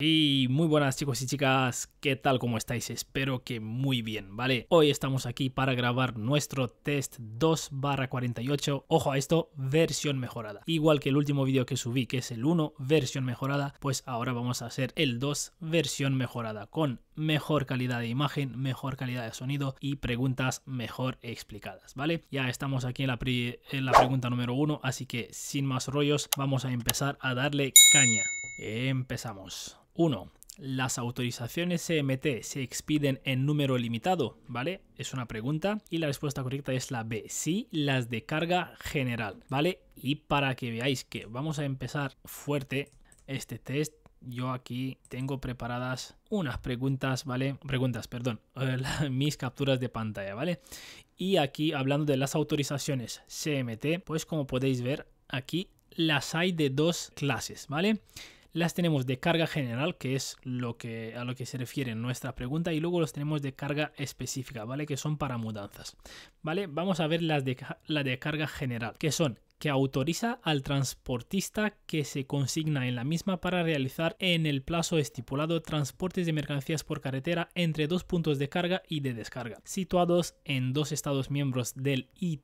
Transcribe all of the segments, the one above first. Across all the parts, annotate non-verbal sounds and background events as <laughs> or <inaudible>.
Y muy buenas chicos y chicas, ¿qué tal? ¿Cómo estáis? Espero que muy bien, ¿vale? Hoy estamos aquí para grabar nuestro test 2 48, ojo a esto, versión mejorada. Igual que el último vídeo que subí, que es el 1, versión mejorada, pues ahora vamos a hacer el 2, versión mejorada, con mejor calidad de imagen, mejor calidad de sonido y preguntas mejor explicadas, ¿vale? Ya estamos aquí en la, en la pregunta número 1, así que sin más rollos, vamos a empezar a darle caña. Empezamos. 1. ¿Las autorizaciones CMT se expiden en número limitado? ¿Vale? Es una pregunta y la respuesta correcta es la B. Sí, las de carga general. ¿Vale? Y para que veáis que vamos a empezar fuerte este test, yo aquí tengo preparadas unas preguntas, ¿vale? Preguntas, perdón, <laughs> eh, mis capturas de pantalla, ¿vale? Y aquí hablando de las autorizaciones CMT, pues como podéis ver aquí las hay de dos clases, ¿vale? Las tenemos de carga general, que es lo que, a lo que se refiere en nuestra pregunta, y luego los tenemos de carga específica, ¿vale? Que son para mudanzas, ¿vale? Vamos a ver las de, la de carga general, que son que autoriza al transportista que se consigna en la misma para realizar en el plazo estipulado transportes de mercancías por carretera entre dos puntos de carga y de descarga, situados en dos estados miembros del I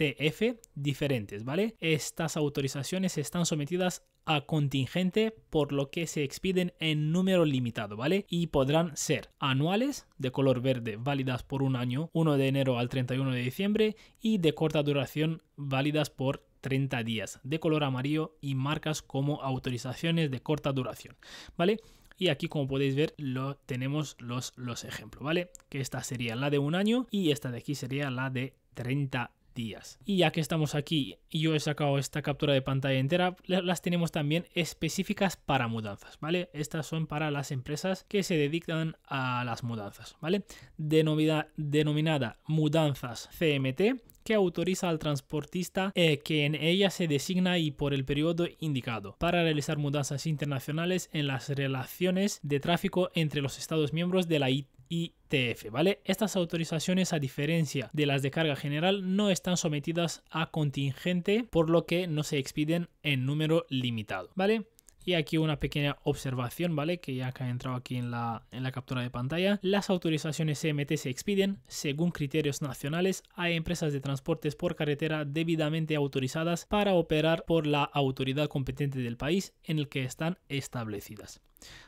TF diferentes, ¿vale? Estas autorizaciones están sometidas a contingente por lo que se expiden en número limitado, ¿vale? Y podrán ser anuales de color verde válidas por un año, 1 de enero al 31 de diciembre y de corta duración válidas por 30 días de color amarillo y marcas como autorizaciones de corta duración, ¿vale? Y aquí como podéis ver lo tenemos los, los ejemplos, ¿vale? Que esta sería la de un año y esta de aquí sería la de 30 días. Y ya que estamos aquí y yo he sacado esta captura de pantalla entera, las tenemos también específicas para mudanzas, ¿vale? Estas son para las empresas que se dedican a las mudanzas, ¿vale? denominada mudanzas CMT, que autoriza al transportista eh, que en ella se designa y por el periodo indicado para realizar mudanzas internacionales en las relaciones de tráfico entre los Estados miembros de la, IT. ITF, ¿vale? Estas autorizaciones, a diferencia de las de carga general, no están sometidas a contingente, por lo que no se expiden en número limitado, ¿vale? Y aquí una pequeña observación, ¿vale? Que ya que ha entrado aquí en la, en la captura de pantalla. Las autorizaciones CMT e se expiden según criterios nacionales a empresas de transportes por carretera debidamente autorizadas para operar por la autoridad competente del país en el que están establecidas.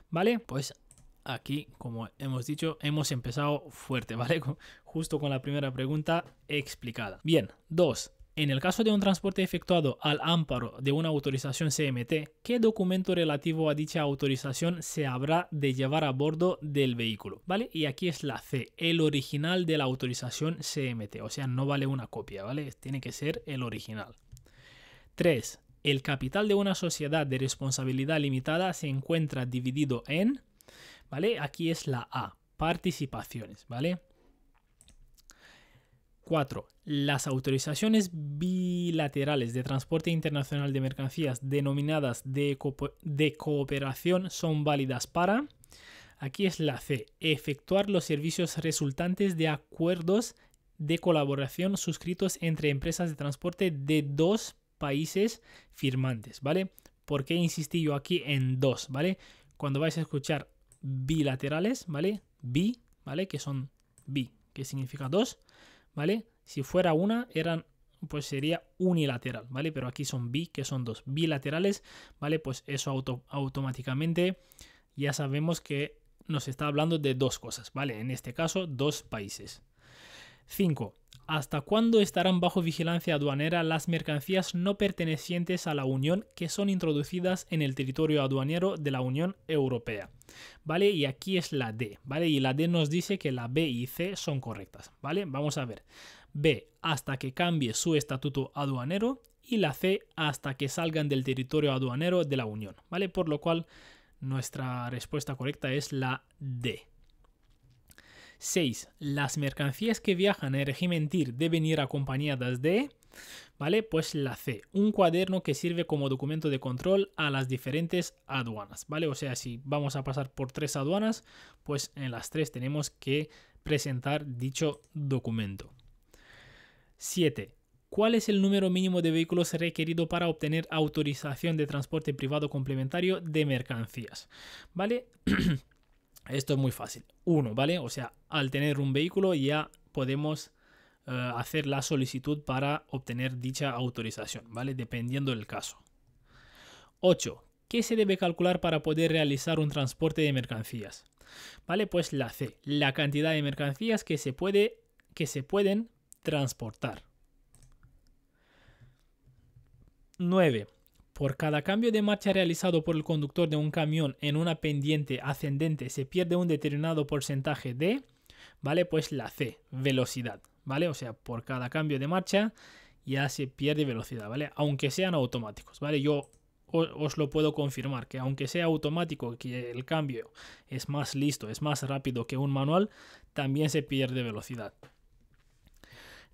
¿Vale? Pues aquí, como hemos dicho, hemos empezado fuerte, <laughs> ¿vale? Justo con la primera pregunta explicada. Bien, dos. En el caso de un transporte efectuado al amparo de una autorización CMT, ¿qué documento relativo a dicha autorización se habrá de llevar a bordo del vehículo? ¿Vale? Y aquí es la C, el original de la autorización CMT, o sea, no vale una copia, ¿vale? Tiene que ser el original. 3. El capital de una sociedad de responsabilidad limitada se encuentra dividido en ¿vale? Aquí es la A, participaciones, ¿vale? 4. Las autorizaciones bilaterales de transporte internacional de mercancías denominadas de, cooperación son válidas para, aquí es la C, efectuar los servicios resultantes de acuerdos de colaboración suscritos entre empresas de transporte de dos países firmantes, ¿vale? ¿Por qué insistí yo aquí en dos, ¿vale? Cuando vais a escuchar bilaterales, ¿vale? B ¿vale? Que son bi, que significa dos, ¿vale? Si fuera una, eran pues sería unilateral, ¿vale? Pero aquí son bi, que son dos bilaterales, ¿vale? Pues eso automáticamente ya sabemos que nos está hablando de dos cosas, ¿vale? En este caso, dos países. 5. ¿Hasta cuándo estarán bajo vigilancia aduanera las mercancías no pertenecientes a la Unión que son introducidas en el territorio aduanero de la Unión Europea? ¿Vale? Y aquí es la D, ¿vale? Y la D nos dice que la B y C son correctas, ¿vale? Vamos a ver. B, hasta que cambie su estatuto aduanero y la C hasta que salgan del territorio aduanero de la Unión, ¿vale? Por lo cual nuestra respuesta correcta es la D. 6. Las mercancías que viajan en régimen TIR deben ir acompañadas de... ¿Vale? Pues la C, un cuaderno que sirve como documento de control a las diferentes aduanas, ¿vale? O sea, si vamos a pasar por tres aduanas, pues en las tres tenemos que presentar dicho documento. 7. ¿Cuál es el número mínimo de vehículos requerido para obtener autorización de transporte privado complementario de mercancías? ¿Vale? <clears throat> Esto es muy fácil. Uno, ¿vale? O sea, al tener un vehículo ya podemos eh, hacer la solicitud para obtener dicha autorización, ¿vale? Dependiendo del caso. 8. ¿Qué se debe calcular para poder realizar un transporte de mercancías? ¿Vale? Pues la C, la cantidad de mercancías que se, puede, que se pueden transportar. 9. Por cada cambio de marcha realizado por el conductor de un camión en una pendiente ascendente se pierde un determinado porcentaje de, ¿vale? Pues la C, velocidad, ¿vale? O sea, por cada cambio de marcha ya se pierde velocidad, ¿vale? Aunque sean automáticos, ¿vale? Yo os lo puedo confirmar, que aunque sea automático, que el cambio es más listo, es más rápido que un manual, también se pierde velocidad.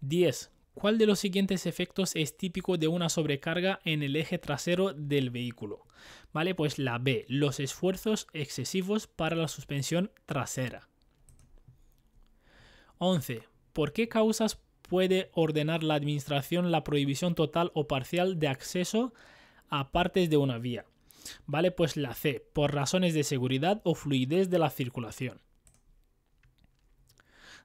10. ¿Cuál de los siguientes efectos es típico de una sobrecarga en el eje trasero del vehículo? Vale, pues la B, los esfuerzos excesivos para la suspensión trasera. 11. ¿Por qué causas puede ordenar la administración la prohibición total o parcial de acceso a partes de una vía? Vale, pues la C, por razones de seguridad o fluidez de la circulación.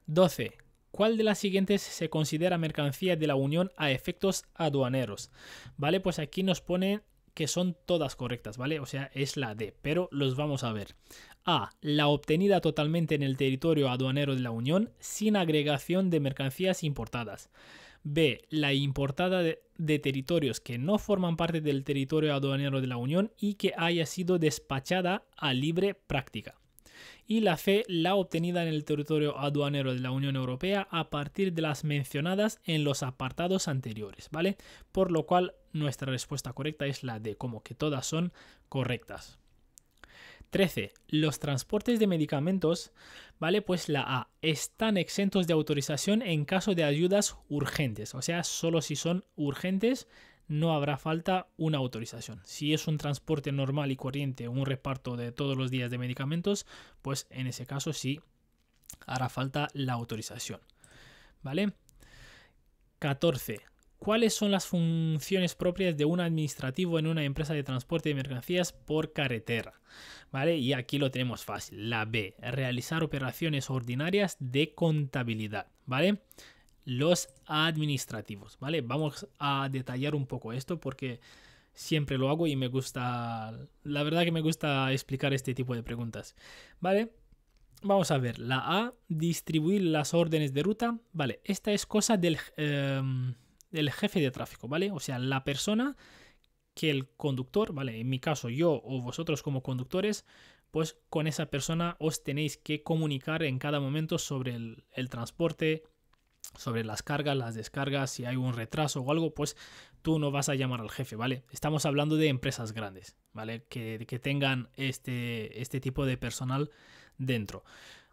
12. ¿Cuál de las siguientes se considera mercancía de la Unión a efectos aduaneros? Vale, pues aquí nos pone que son todas correctas, ¿vale? O sea, es la D, pero los vamos a ver. A. La obtenida totalmente en el territorio aduanero de la Unión sin agregación de mercancías importadas. B. La importada de, territorios que no forman parte del territorio aduanero de la Unión y que haya sido despachada a libre práctica y la fe la obtenida en el territorio aduanero de la Unión Europea a partir de las mencionadas en los apartados anteriores, ¿vale? Por lo cual nuestra respuesta correcta es la de como que todas son correctas. 13. Los transportes de medicamentos, ¿vale? Pues la A, están exentos de autorización en caso de ayudas urgentes, o sea, solo si son urgentes no habrá falta una autorización. Si es un transporte normal y corriente, un reparto de todos los días de medicamentos, pues en ese caso sí hará falta la autorización. ¿Vale? 14. ¿Cuáles son las funciones propias de un administrativo en una empresa de transporte de mercancías por carretera? ¿Vale? Y aquí lo tenemos fácil. La B, realizar operaciones ordinarias de contabilidad. ¿Vale? los administrativos, ¿vale? Vamos a detallar un poco esto porque siempre lo hago y me gusta, la verdad que me gusta explicar este tipo de preguntas, ¿vale? Vamos a ver, la A, distribuir las órdenes de ruta, ¿vale? Esta es cosa del, em, jefe de tráfico, ¿vale? O sea, la persona que el conductor, ¿vale? En mi caso yo o vosotros como conductores, pues con esa persona os tenéis que comunicar en cada momento sobre el, el transporte, sobre las cargas, las descargas, si hay un retraso o algo, pues tú no vas a llamar al jefe, ¿vale? Estamos hablando de empresas grandes, ¿vale? Que, que tengan este, este tipo de personal dentro.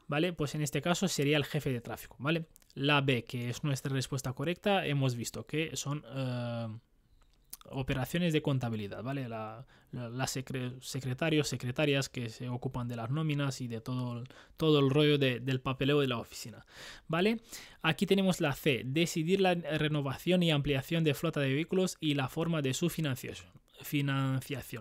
¿Vale? Pues en este caso sería el jefe de tráfico, ¿vale? La B, que es nuestra respuesta correcta, hemos visto que son... Eh, operaciones de contabilidad, ¿vale? las secretarios, secretarias que se ocupan de las nóminas y de todo, todo el rollo del papeleo de la oficina, ¿vale? Aquí tenemos la C, decidir la renovación y ampliación de flota de vehículos y la forma de su financiación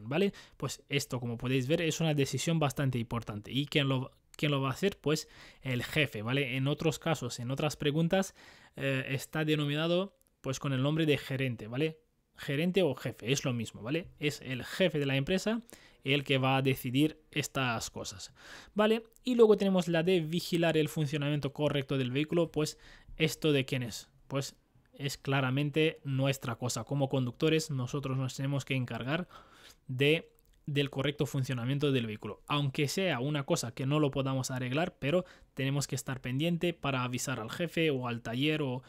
¿vale? Pues esto, como podéis ver, es una decisión bastante importante. ¿Y lo, quién lo va a hacer? Pues el jefe, ¿vale? En otros casos, en otras preguntas, eh, está denominado pues con el nombre de gerente, ¿vale? gerente o jefe, es lo mismo, ¿vale? Es el jefe de la empresa el que va a decidir estas cosas, ¿vale? Y luego tenemos la de vigilar el funcionamiento correcto del vehículo, pues esto de quién es, pues es claramente nuestra cosa. Como conductores nosotros nos tenemos que encargar de del correcto funcionamiento del vehículo. Aunque sea una cosa que no lo podamos arreglar, pero tenemos que estar pendiente para avisar al jefe o al taller o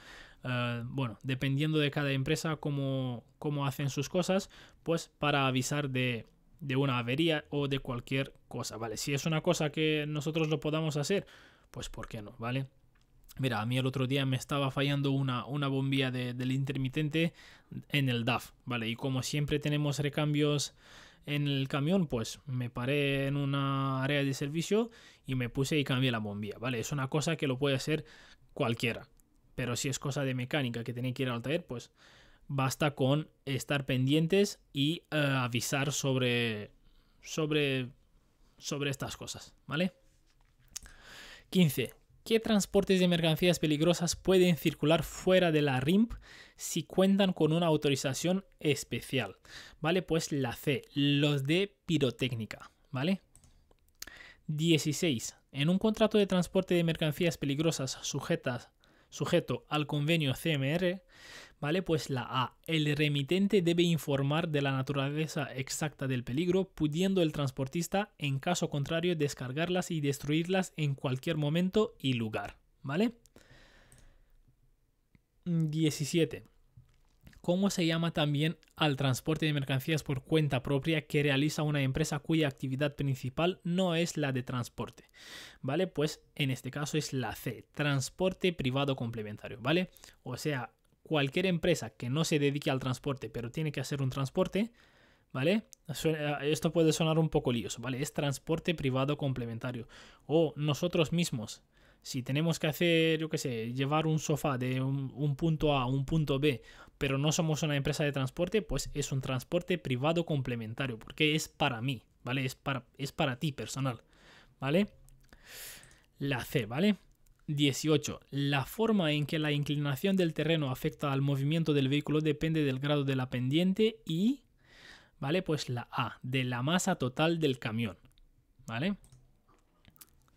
eh, bueno, dependiendo de cada empresa cómo, hacen sus cosas, pues para avisar de, una avería o de cualquier cosa, ¿vale? Si es una cosa que nosotros lo podamos hacer, pues ¿por qué no, ¿vale? Mira, a mí el otro día me estaba fallando una, una bombilla del intermitente en el DAF, ¿vale? Y como siempre tenemos recambios en el camión, pues me paré en una área de servicio y me puse y cambié la bombilla, ¿vale? Es una cosa que lo puede hacer cualquiera. Pero si es cosa de mecánica que tenéis que ir al taller, pues basta con estar pendientes y eh, avisar sobre, sobre, sobre estas cosas, ¿vale? 15. ¿Qué transportes de mercancías peligrosas pueden circular fuera de la RIMP si cuentan con una autorización especial? Vale, pues la C, los de pirotécnica, ¿vale? 16. En un contrato de transporte de mercancías peligrosas sujetas sujeto al convenio CMR, ¿vale? Pues la A, el remitente debe informar de la naturaleza exacta del peligro, pudiendo el transportista, en caso contrario, descargarlas y destruirlas en cualquier momento y lugar, ¿vale? 17 cómo se llama también al transporte de mercancías por cuenta propia que realiza una empresa cuya actividad principal no es la de transporte. ¿Vale? Pues en este caso es la C, transporte privado complementario, ¿vale? O sea, cualquier empresa que no se dedique al transporte, pero tiene que hacer un transporte, ¿vale? Eh, esto puede sonar un poco lioso, ¿vale? Es transporte privado complementario. O nosotros mismos, si tenemos que hacer, yo qué sé, llevar un sofá de un, punto A a un punto B pero no somos una empresa de transporte, pues es un transporte privado complementario, porque es para mí, ¿vale? Es para, es para ti personal, ¿vale? La C, ¿vale? 18. La forma en que la inclinación del terreno afecta al movimiento del vehículo depende del grado de la pendiente y, ¿vale? Pues la A, de la masa total del camión, ¿vale?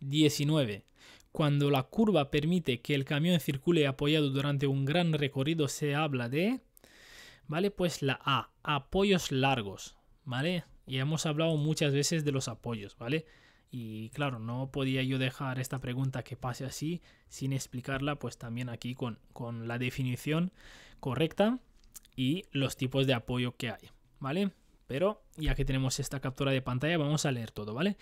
19. Cuando la curva permite que el camión circule apoyado durante un gran recorrido se habla de, ¿vale? Pues la A, apoyos largos, ¿vale? Y hemos hablado muchas veces de los apoyos, ¿vale? Y claro, no podía yo dejar esta pregunta que pase así sin explicarla, pues también aquí con, la definición correcta y los tipos de apoyo que hay, ¿vale? Pero ya que tenemos esta captura de pantalla, vamos a leer todo, ¿vale?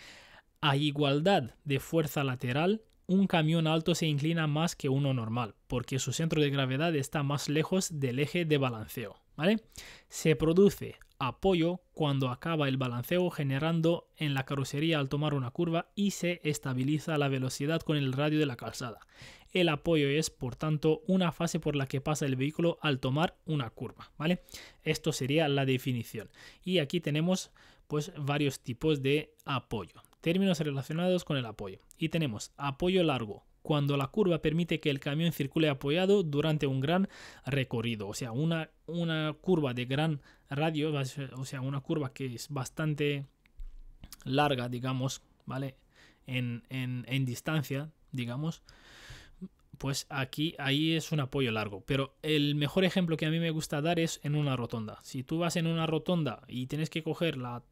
A igualdad de fuerza lateral, un camión alto se inclina más que uno normal, porque su centro de gravedad está más lejos del eje de balanceo. ¿vale? Se produce apoyo cuando acaba el balanceo generando en la carrocería al tomar una curva y se estabiliza la velocidad con el radio de la calzada. El apoyo es, por tanto, una fase por la que pasa el vehículo al tomar una curva, ¿vale? Esto sería la definición. Y aquí tenemos pues varios tipos de apoyo términos relacionados con el apoyo. Y tenemos apoyo largo, cuando la curva permite que el camión circule apoyado durante un gran recorrido, o sea, una, una curva de gran radio, o sea, una curva que es bastante larga, digamos, ¿vale? En, en, en distancia, digamos, pues aquí ahí es un apoyo largo. Pero el mejor ejemplo que a mí me gusta dar es en una rotonda. Si tú vas en una rotonda y tienes que coger la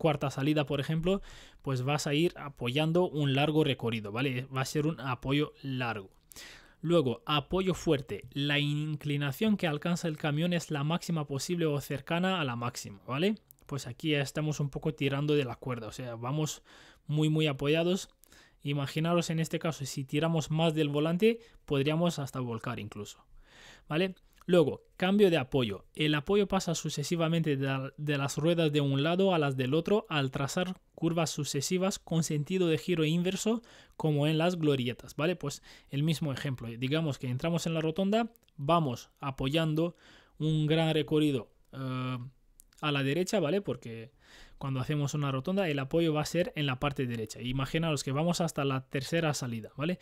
cuarta salida, por ejemplo, pues vas a ir apoyando un largo recorrido, ¿vale? Va a ser un apoyo largo. Luego, apoyo fuerte. La inclinación que alcanza el camión es la máxima posible o cercana a la máxima, ¿vale? Pues aquí ya estamos un poco tirando de la cuerda, o sea, vamos muy muy apoyados. Imaginaros en este caso, si tiramos más del volante, podríamos hasta volcar incluso, ¿vale? Luego, cambio de apoyo. El apoyo pasa sucesivamente de las ruedas de un lado a las del otro al trazar curvas sucesivas con sentido de giro inverso como en las glorietas, ¿vale? Pues el mismo ejemplo. Digamos que entramos en la rotonda, vamos apoyando un gran recorrido eh, a la derecha, ¿vale? Porque cuando hacemos una rotonda el apoyo va a ser en la parte derecha. Imaginaos que vamos hasta la tercera salida, ¿vale?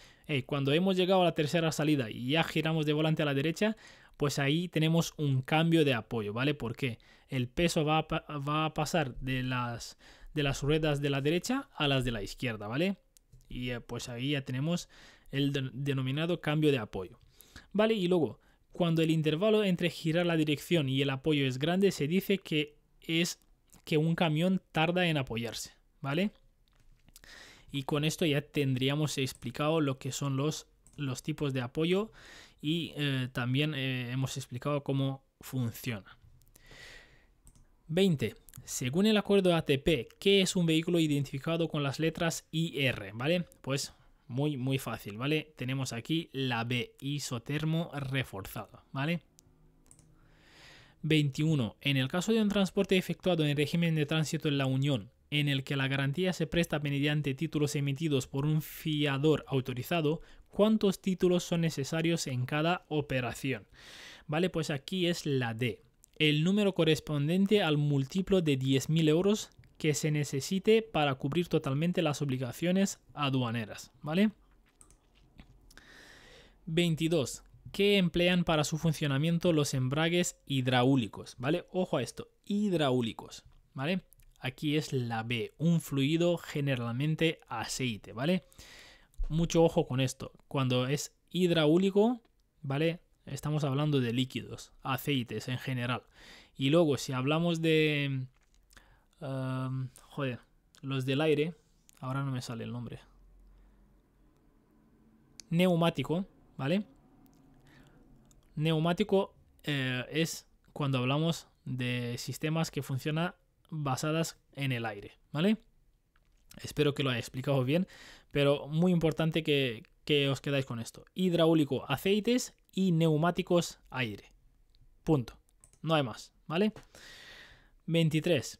cuando hemos llegado a la tercera salida y ya giramos de volante a la derecha, pues ahí tenemos un cambio de apoyo, ¿vale? Porque el peso va a, pasar de las, de las ruedas de la derecha a las de la izquierda, ¿vale? Y eh, pues ahí ya tenemos el denominado cambio de apoyo. ¿Vale? Y luego, cuando el intervalo entre girar la dirección y el apoyo es grande, se dice que es que un camión tarda en apoyarse, ¿vale? Y con esto ya tendríamos explicado lo que son los, los tipos de apoyo y eh, también eh, hemos explicado cómo funciona. 20. Según el acuerdo ATP, ¿qué es un vehículo identificado con las letras IR? ¿Vale? Pues muy, muy fácil, ¿vale? Tenemos aquí la B, isotermo reforzado, ¿vale? 21. En el caso de un transporte efectuado en régimen de tránsito en la Unión, en el que la garantía se presta mediante títulos emitidos por un fiador autorizado, cuántos títulos son necesarios en cada operación. Vale, pues aquí es la D, el número correspondiente al múltiplo de 10.000 euros que se necesite para cubrir totalmente las obligaciones aduaneras, ¿vale? 22. ¿Qué emplean para su funcionamiento los embragues hidráulicos? ¿Vale? Ojo a esto, hidráulicos, ¿vale? Aquí es la B, un fluido generalmente aceite, ¿vale? mucho ojo con esto. Cuando es hidráulico, ¿vale? Estamos hablando de líquidos, aceites en general. Y luego, si hablamos de... Um, joder, los del aire, ahora no me sale el nombre. Neumático, ¿vale? Neumático eh, es cuando hablamos de sistemas que funcionan basadas en el aire, ¿vale? Espero que lo haya explicado bien pero muy importante que, os quedáis con esto. Hidráulico, aceites y neumáticos, aire. Punto. No hay más, ¿vale? 23.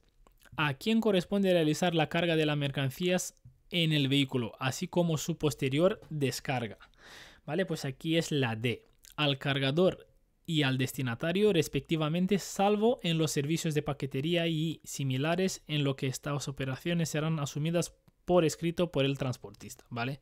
¿A quién corresponde realizar la carga de las mercancías en el vehículo, así como su posterior descarga? ¿Vale? Pues aquí es la D. Al cargador y al destinatario respectivamente, salvo en los servicios de paquetería y similares en lo que estas operaciones serán asumidas por escrito por el transportista, ¿vale?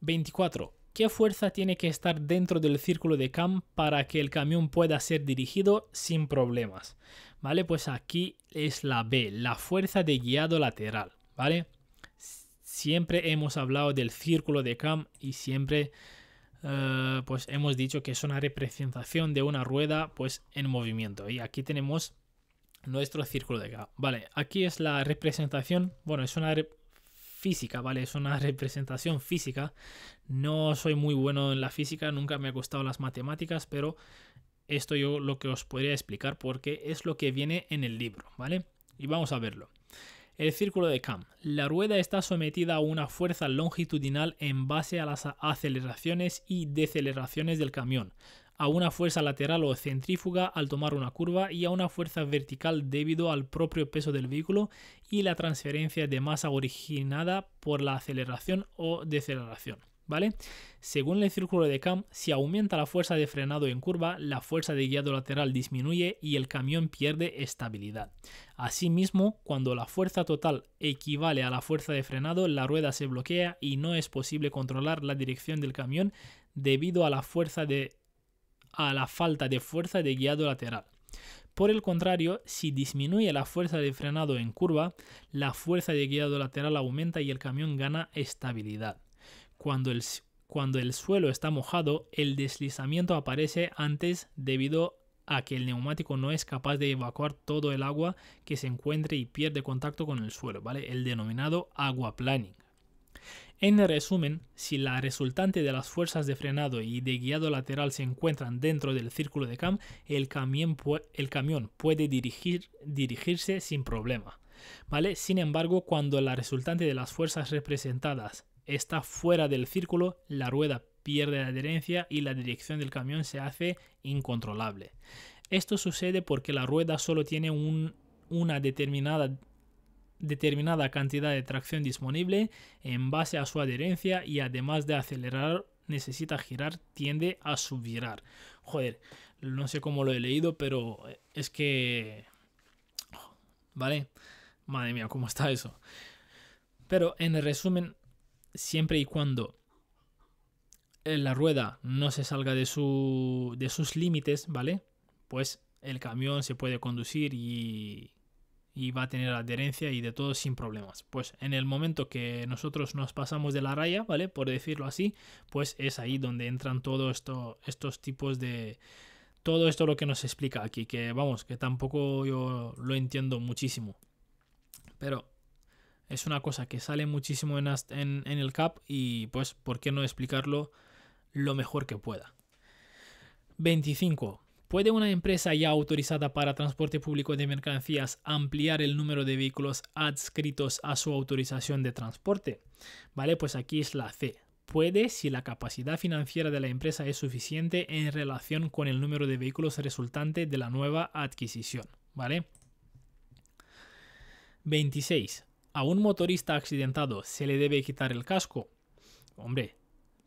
24. ¿Qué fuerza tiene que estar dentro del círculo de CAM para que el camión pueda ser dirigido sin problemas? ¿Vale? Pues aquí es la B, la fuerza de guiado lateral, ¿vale? Siempre hemos hablado del círculo de CAM y siempre eh, pues hemos dicho que es una representación de una rueda pues en movimiento. Y aquí tenemos nuestro círculo de K. Vale, aquí es la representación, bueno, es una física, ¿vale? Es una <laughs> representación física. No soy muy bueno en la física, nunca me ha gustado las matemáticas, pero esto yo lo que os podría explicar porque es lo que viene en el libro, ¿vale? Y vamos a verlo. El círculo de K. La rueda está sometida a una fuerza longitudinal en base a las aceleraciones y deceleraciones del camión, a una fuerza lateral o centrífuga al tomar una curva y a una fuerza vertical debido al propio peso del vehículo y la transferencia de masa originada por la aceleración o deceleración. ¿Vale? Según el círculo de Cam, si aumenta la fuerza de frenado en curva, la fuerza de guiado lateral disminuye y el camión pierde estabilidad. Asimismo, cuando la fuerza total equivale a la fuerza de frenado, la rueda se bloquea y no es posible controlar la dirección del camión debido a la fuerza de a la falta de fuerza de guiado lateral. Por el contrario, si disminuye la fuerza de frenado en curva, la fuerza de guiado lateral aumenta y el camión gana estabilidad. Cuando el, cuando el suelo está mojado, el deslizamiento aparece antes debido a que el neumático no es capaz de evacuar todo el agua que se encuentre y pierde contacto con el suelo, ¿vale? El denominado agua planning. En resumen, si la resultante de las fuerzas de frenado y de guiado lateral se encuentran dentro del círculo de cam, el camión, puede dirigirse sin problema. ¿vale? Sin embargo, cuando la resultante de las fuerzas representadas está fuera del círculo, la rueda pierde la adherencia y la dirección del camión se hace incontrolable. Esto sucede porque la rueda solo tiene una determinada determinada cantidad de tracción disponible en base a su adherencia y además de acelerar necesita girar, tiende a subvirar. Joder, no sé cómo lo he leído, pero es que... ¿Vale? Madre mía, ¿cómo está eso? Pero en resumen, siempre y cuando eh, la rueda no se salga de, su, de sus límites, ¿vale? Pues el camión se puede conducir y y va a tener adherencia y de todo sin problemas. Pues en el momento que nosotros nos pasamos de la raya, ¿vale? Por decirlo así, pues es ahí donde entran todos esto, estos tipos de... Todo esto lo que nos explica aquí, que vamos, que tampoco yo lo entiendo muchísimo. Pero es una cosa que sale muchísimo en, en, en el CAP y pues, ¿por qué no explicarlo lo mejor que pueda? 25. ¿Puede una empresa ya autorizada para transporte público de mercancías ampliar el número de vehículos adscritos a su autorización de transporte? Vale, pues aquí es la C. Puede si la capacidad financiera de la empresa es suficiente en relación con el número de vehículos resultante de la nueva adquisición. ¿Vale? 26. ¿A un motorista accidentado se le debe quitar el casco? Hombre,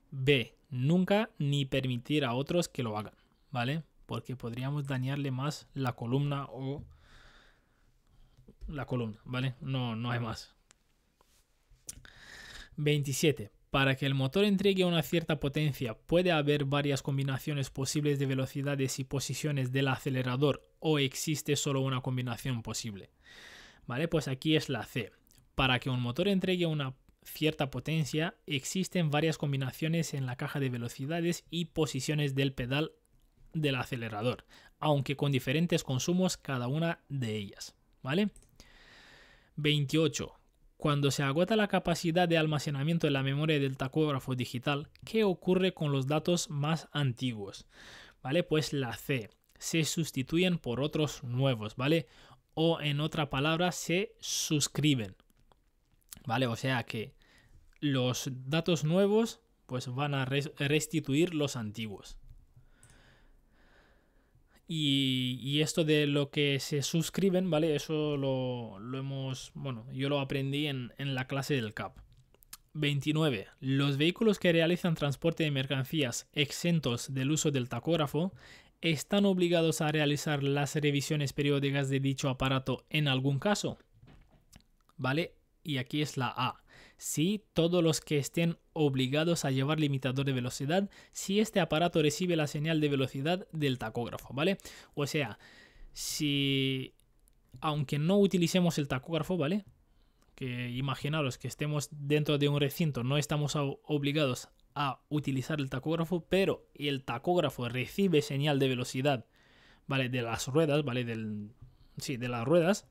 B. Nunca ni permitir a otros que lo hagan, ¿vale? porque podríamos dañarle más la columna o la columna, ¿vale? No, no hay más. 27. Para que el motor entregue una cierta potencia, puede haber varias combinaciones posibles de velocidades y posiciones del acelerador o existe solo una combinación posible. Vale, pues aquí es la C. Para que un motor entregue una cierta potencia, existen varias combinaciones en la caja de velocidades y posiciones del pedal del acelerador, aunque con diferentes consumos cada una de ellas, ¿vale? 28. Cuando se agota la capacidad de almacenamiento de la memoria del tacógrafo digital, ¿qué ocurre con los datos más antiguos? ¿Vale? Pues la C. Se sustituyen por otros nuevos, ¿vale? O en otra palabra, se suscriben. ¿Vale? O sea que los datos nuevos pues van a restituir los antiguos. Y, esto de lo que se suscriben, ¿vale? Eso lo, hemos, bueno, yo lo aprendí en, en la clase del CAP. 29. Los vehículos que realizan transporte de mercancías exentos del uso del tacógrafo están obligados a realizar las revisiones periódicas de dicho aparato en algún caso. ¿Vale? Y aquí es la A. Si todos los que estén obligados a llevar limitador de velocidad si este aparato recibe la señal de velocidad del tacógrafo, ¿vale? O sea, si aunque no utilicemos el tacógrafo, ¿vale? Que imaginaros que estemos dentro de un recinto, no estamos obligados a utilizar el tacógrafo, pero el tacógrafo recibe señal de velocidad, ¿vale? De las ruedas, ¿vale? Del, sí, de las ruedas,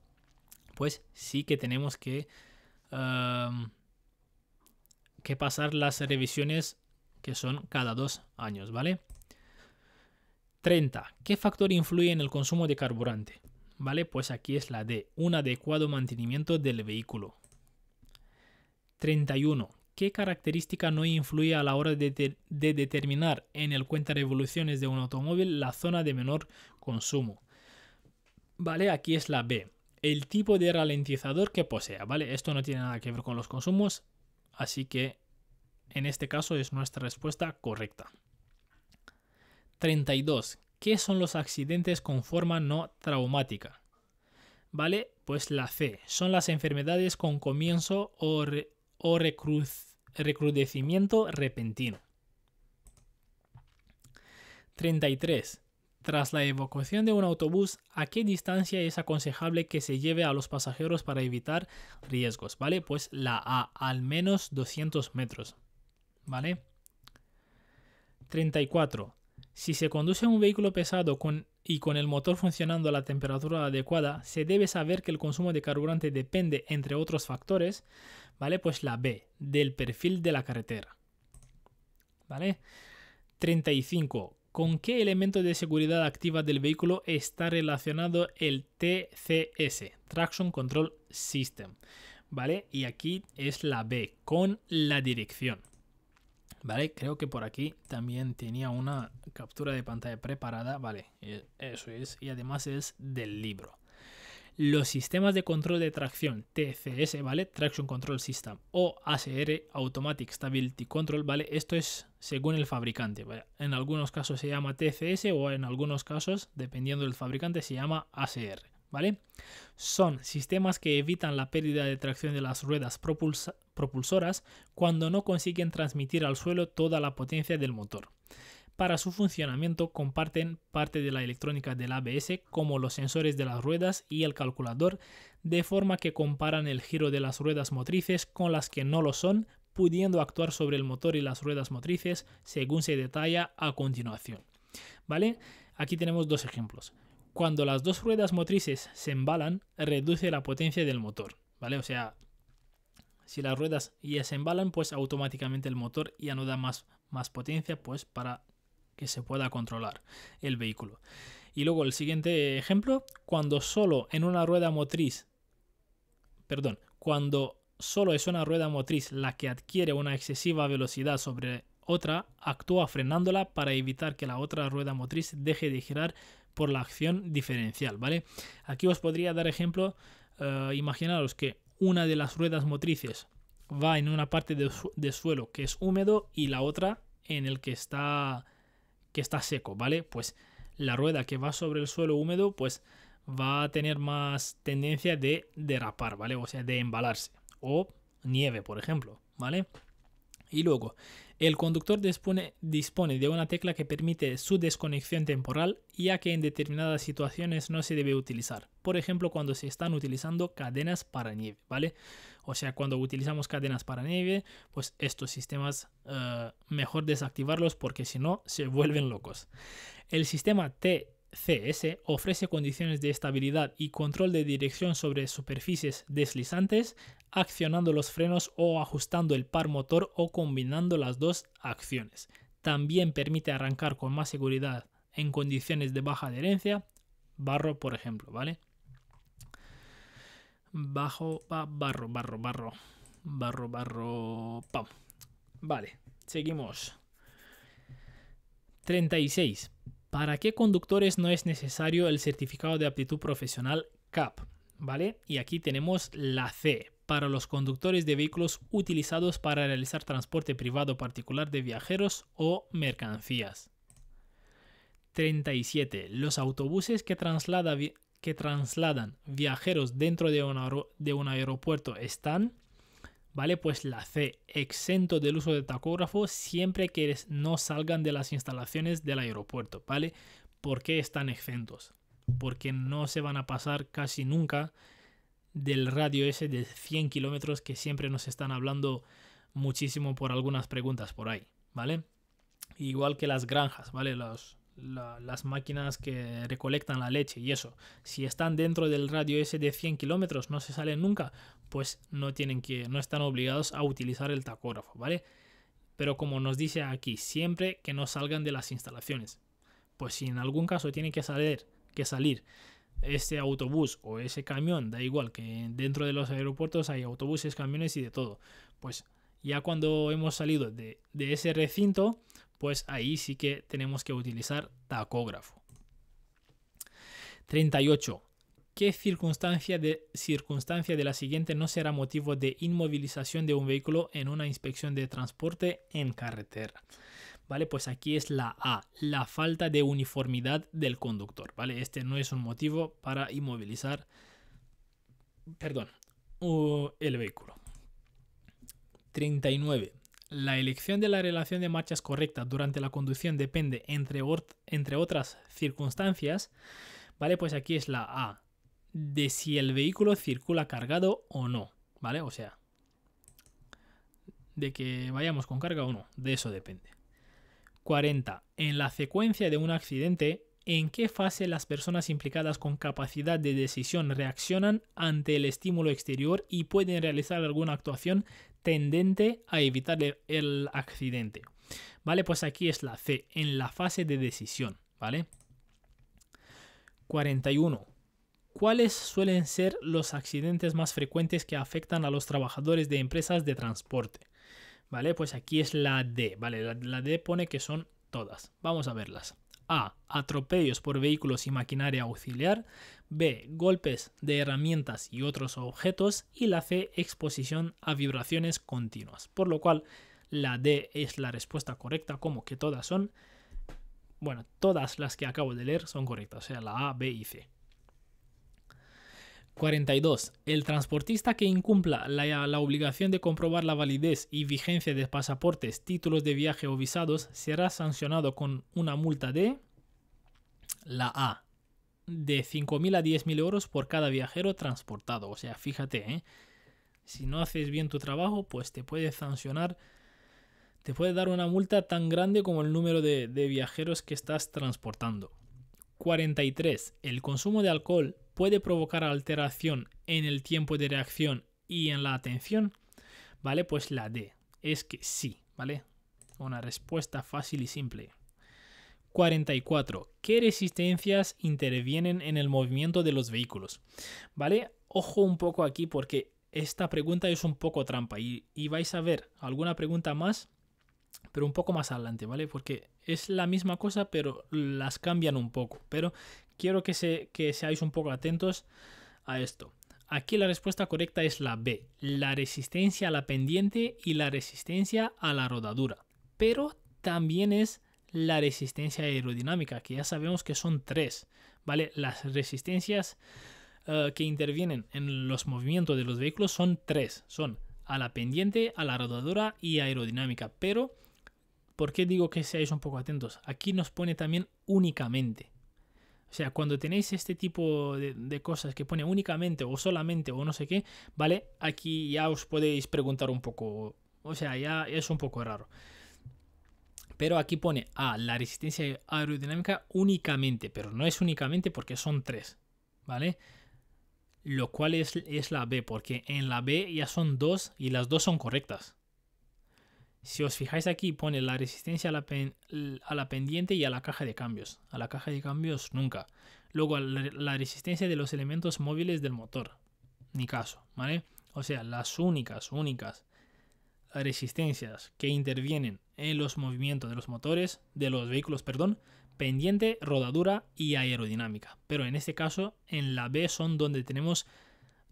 pues sí que tenemos que... Ah, que pasar las revisiones que son cada dos años, ¿vale? 30. ¿Qué factor influye en el consumo de carburante? ¿Vale? Pues aquí es la D, un adecuado mantenimiento del vehículo. 31. ¿Qué característica no influye a la hora de, determinar en el cuenta revoluciones de un automóvil la zona de menor consumo? ¿Vale? Aquí es la B, el tipo de ralentizador que posea, ¿vale? Esto no tiene nada que ver con los consumos, Así que en este caso es nuestra respuesta correcta. 32. ¿Qué son los accidentes con forma no traumática? ¿Vale? Pues la C. Son las enfermedades con comienzo o, recrudecimiento repentino. 33. Tras la evacuación de un autobús, ¿a qué distancia es aconsejable que se lleve a los pasajeros para evitar riesgos? ¿Vale? Pues la A, al menos 200 metros. ¿Vale? 34. Si se conduce un vehículo pesado con, y con el motor funcionando a la temperatura adecuada, se debe saber que el consumo de carburante depende, entre otros factores, ¿vale? Pues la B, del perfil de la carretera. ¿Vale? 35 con qué elemento de seguridad activa del vehículo está relacionado el TCS, Traction Control System, ¿vale? Y aquí es la B, con la dirección. Vale, creo que por aquí también tenía una captura de pantalla preparada. Vale, eh, eso es. Y además es del libro los sistemas de control de tracción TCS, ¿vale? Traction Control System o ASR Automatic Stability Control, ¿vale? Esto es según el fabricante, En algunos casos se llama TCS o en algunos casos, dependiendo del fabricante, se llama ASR, ¿vale? Son sistemas que evitan la pérdida de tracción de las ruedas propulsoras cuando no consiguen transmitir al suelo toda la potencia del motor para su funcionamiento comparten parte de la electrónica del ABS como los sensores de las ruedas y el calculador, de forma que comparan el giro de las ruedas motrices con las que no lo son, pudiendo actuar sobre el motor y las ruedas motrices según se detalla a continuación. ¿Vale? Aquí tenemos dos ejemplos. Cuando las dos ruedas motrices se embalan, reduce la potencia del motor, ¿vale? O sea, si las ruedas ya se embalan, pues automáticamente el motor ya no da más, más potencia pues para que se pueda controlar el vehículo. Y luego el siguiente ejemplo, cuando solo en una rueda motriz, perdón, cuando solo es una rueda motriz la que adquiere una excesiva velocidad sobre otra, actúa frenándola para evitar que la otra rueda motriz deje de girar por la acción diferencial, ¿vale? Aquí os podría dar ejemplo, eh, imaginaros que una de las ruedas motrices va en una parte de suelo que es húmedo y la otra en el que está que está seco, ¿vale? Pues la rueda que va sobre el suelo húmedo, pues va a tener más tendencia de derrapar, ¿vale? O sea, de embalarse. O nieve, por ejemplo, ¿vale? Y luego, el conductor dispone, dispone, de una tecla que permite su desconexión temporal, ya que en determinadas situaciones no se debe utilizar. Por ejemplo, cuando se están utilizando cadenas para nieve, ¿vale? O sea, cuando utilizamos cadenas para nieve, pues estos sistemas eh, mejor desactivarlos porque si no se vuelven locos. El sistema TCS ofrece condiciones de estabilidad y control de dirección sobre superficies deslizantes, accionando los frenos o ajustando el par motor o combinando las dos acciones. También permite arrancar con más seguridad en condiciones de baja adherencia, barro por ejemplo, ¿vale? bajo, barro, barro, barro, barro, barro, pam. Vale, seguimos. 36. ¿Para qué conductores no es necesario el certificado de aptitud profesional CAP? ¿Vale? Y aquí tenemos la C, para los conductores de vehículos utilizados para realizar transporte privado particular de viajeros o mercancías. 37. Los autobuses que, traslada, que trasladan viajeros dentro de un, aeropuerto están, ¿vale? Pues la C, exento del uso de tacógrafo siempre que no salgan de las instalaciones del aeropuerto, ¿vale? ¿Por qué están exentos? Porque no se van a pasar casi nunca del radio ese de 100 kilómetros que siempre nos están hablando muchísimo por algunas preguntas por ahí, ¿vale? Igual que las granjas, ¿vale? Los, las máquinas que recolectan la leche y eso, si están dentro del radio ese de 100 kilómetros, no se salen nunca, pues no tienen que, no están obligados a utilizar el tacógrafo, ¿vale? Pero como nos dice aquí, siempre que no salgan de las instalaciones. Pues si en algún caso tiene que salir, que salir este autobús o ese camión, da igual que dentro de los aeropuertos hay autobuses, camiones y de todo, pues ya cuando hemos salido de, de ese recinto, pues ahí sí que tenemos que utilizar tacógrafo. 38. ¿Qué circunstancia de, circunstancia de la siguiente no será motivo de inmovilización de un vehículo en una inspección de transporte en carretera? ¿Vale? Pues aquí es la A, la falta de uniformidad del conductor, ¿vale? Este no es un motivo para inmovilizar, perdón, el vehículo. 39. La elección de la relación de marchas correcta durante la conducción depende, entre, entre, otras circunstancias, ¿vale? Pues aquí es la A, de si el vehículo circula cargado o no, ¿vale? O sea, de que vayamos con carga o no, de eso depende. 40. En la secuencia de un accidente, ¿en qué fase las personas implicadas con capacidad de decisión reaccionan ante el estímulo exterior y pueden realizar alguna actuación tendente a evitar el accidente. ¿Vale? Pues aquí es la C, en la fase de decisión, ¿vale? 41. ¿Cuáles suelen ser los accidentes más frecuentes que afectan a los trabajadores de empresas de transporte? ¿Vale? Pues aquí es la D, ¿vale? La, la D pone que son todas. Vamos a verlas. A. Atropellos por vehículos y maquinaria auxiliar. B. Golpes de herramientas y otros objetos. Y la C. Exposición a vibraciones continuas. Por lo cual, la D es la respuesta correcta, como que todas son. Bueno, todas las que acabo de leer son correctas, o sea, la A, B y C. 42. El transportista que incumpla la, obligación de comprobar la validez y vigencia de pasaportes, títulos de viaje o visados será sancionado con una multa de la A de 5.000 a 10.000 euros por cada viajero transportado. O sea, fíjate, ¿eh? si no haces bien tu trabajo, pues te puede sancionar, te puede dar una multa tan grande como el número de, de viajeros que estás transportando. 43. El consumo de alcohol puede provocar alteración en el tiempo de reacción y en la atención, ¿vale? Pues la D es que sí, ¿vale? Una respuesta fácil y simple. 44. ¿Qué resistencias intervienen en el movimiento de los vehículos? ¿Vale? Ojo un poco aquí porque esta pregunta es un poco trampa y, y vais a ver alguna pregunta más pero un poco más adelante, ¿vale? Porque es la misma cosa, pero las cambian un poco. Pero quiero que, seáis un poco atentos a esto. Aquí la respuesta correcta es la B, la resistencia a la pendiente y la resistencia a la rodadura. Pero también es la resistencia aerodinámica, que ya sabemos que son tres, ¿vale? Las resistencias eh, que intervienen en los movimientos de los vehículos son tres, son a la pendiente, a la rodadura y aerodinámica, pero ¿Por qué digo que seáis un poco atentos? Aquí nos pone también únicamente. O sea, cuando tenéis este tipo de, cosas que pone únicamente o solamente o no sé qué, ¿vale? Aquí ya os podéis preguntar un poco. O sea, ya es un poco raro. Pero aquí pone A, la resistencia aerodinámica únicamente, pero no es únicamente porque son tres, ¿vale? Lo cual es, es la B, porque en la B ya son dos y las dos son correctas. Si os fijáis aquí pone la resistencia a la, a la pendiente y a la caja de cambios. A la caja de cambios nunca. Luego la resistencia de los elementos móviles del motor. Ni caso, ¿vale? O sea, las únicas, únicas resistencias que intervienen en los movimientos de los motores, de los vehículos, perdón, pendiente, rodadura y aerodinámica. Pero en este caso, en la B son donde tenemos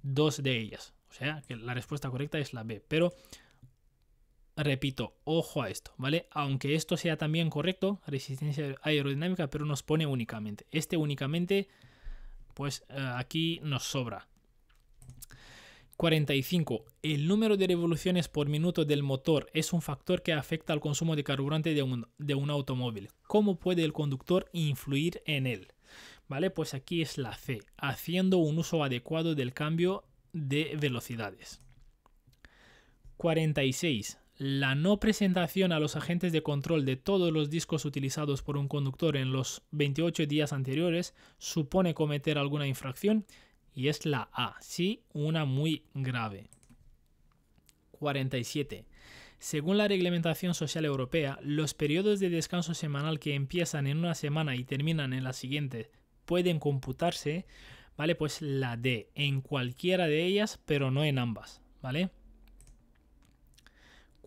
dos de ellas. O sea, que la respuesta correcta es la B. Pero repito, ojo a esto, ¿vale? Aunque esto sea también correcto, resistencia aerodinámica, pero nos pone únicamente. Este únicamente, pues eh, aquí nos sobra. 45. El número de revoluciones por minuto del motor es un factor que afecta al consumo de carburante de un, automóvil. ¿Cómo puede el conductor influir en él? ¿Vale? Pues aquí es la C, haciendo un uso adecuado del cambio de velocidades. 46 la no presentación a los agentes de control de todos los discos utilizados por un conductor en los 28 días anteriores supone cometer alguna infracción y es la A, sí, una muy grave. 47. Según la reglamentación social europea, los periodos de descanso semanal que empiezan en una semana y terminan en la siguiente pueden computarse, ¿vale? Pues la D, en cualquiera de ellas, pero no en ambas, ¿vale?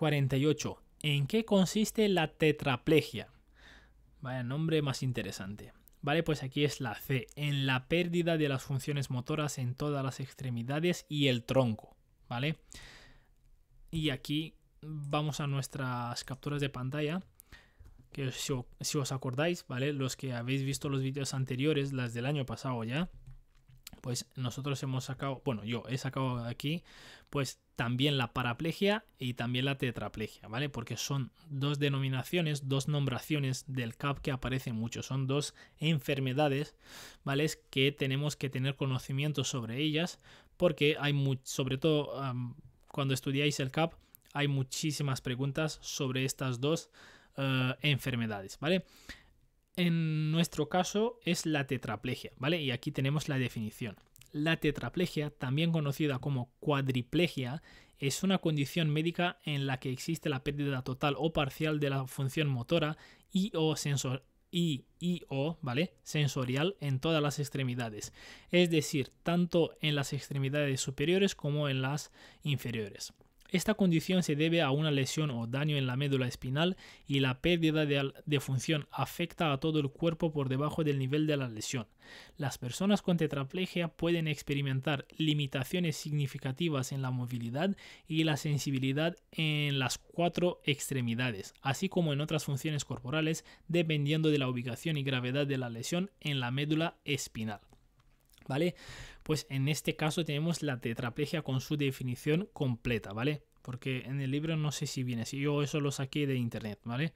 48. ¿En qué consiste la tetraplegia? Vaya nombre más interesante. Vale, pues aquí es la C, en la pérdida de las funciones motoras en todas las extremidades y el tronco, ¿vale? Y aquí vamos a nuestras capturas de pantalla, que si, si os acordáis, ¿vale? Los que habéis visto los vídeos anteriores, las del año pasado ya, pues nosotros hemos sacado, bueno, yo he sacado aquí, pues también la paraplegia y también la tetraplegia, ¿vale? Porque son dos denominaciones, dos nombraciones del CAP que aparecen mucho, son dos enfermedades, ¿vale? Es que tenemos que tener conocimiento sobre ellas, porque hay, mucho sobre todo cuando estudiáis el CAP, hay muchísimas preguntas sobre estas dos eh, enfermedades, ¿vale? en nuestro caso es la tetraplegia, ¿vale? Y aquí tenemos la definición. La tetraplegia, también conocida como cuadriplegia, es una condición médica en la que existe la pérdida total o parcial de la función motora y o sensor y, o, ¿vale? Sensorial en todas las extremidades, es decir, tanto en las extremidades superiores como en las inferiores. Esta condición se debe a una lesión o daño en la médula espinal y la pérdida de, función afecta a todo el cuerpo por debajo del nivel de la lesión. Las personas con tetraplegia pueden experimentar limitaciones significativas en la movilidad y la sensibilidad en las cuatro extremidades, así como en otras funciones corporales dependiendo de la ubicación y gravedad de la lesión en la médula espinal. ¿Vale? Pues en este caso tenemos la tetraplegia con su definición completa, ¿vale? Porque en el libro no sé si viene, si yo eso lo saqué de internet, ¿vale?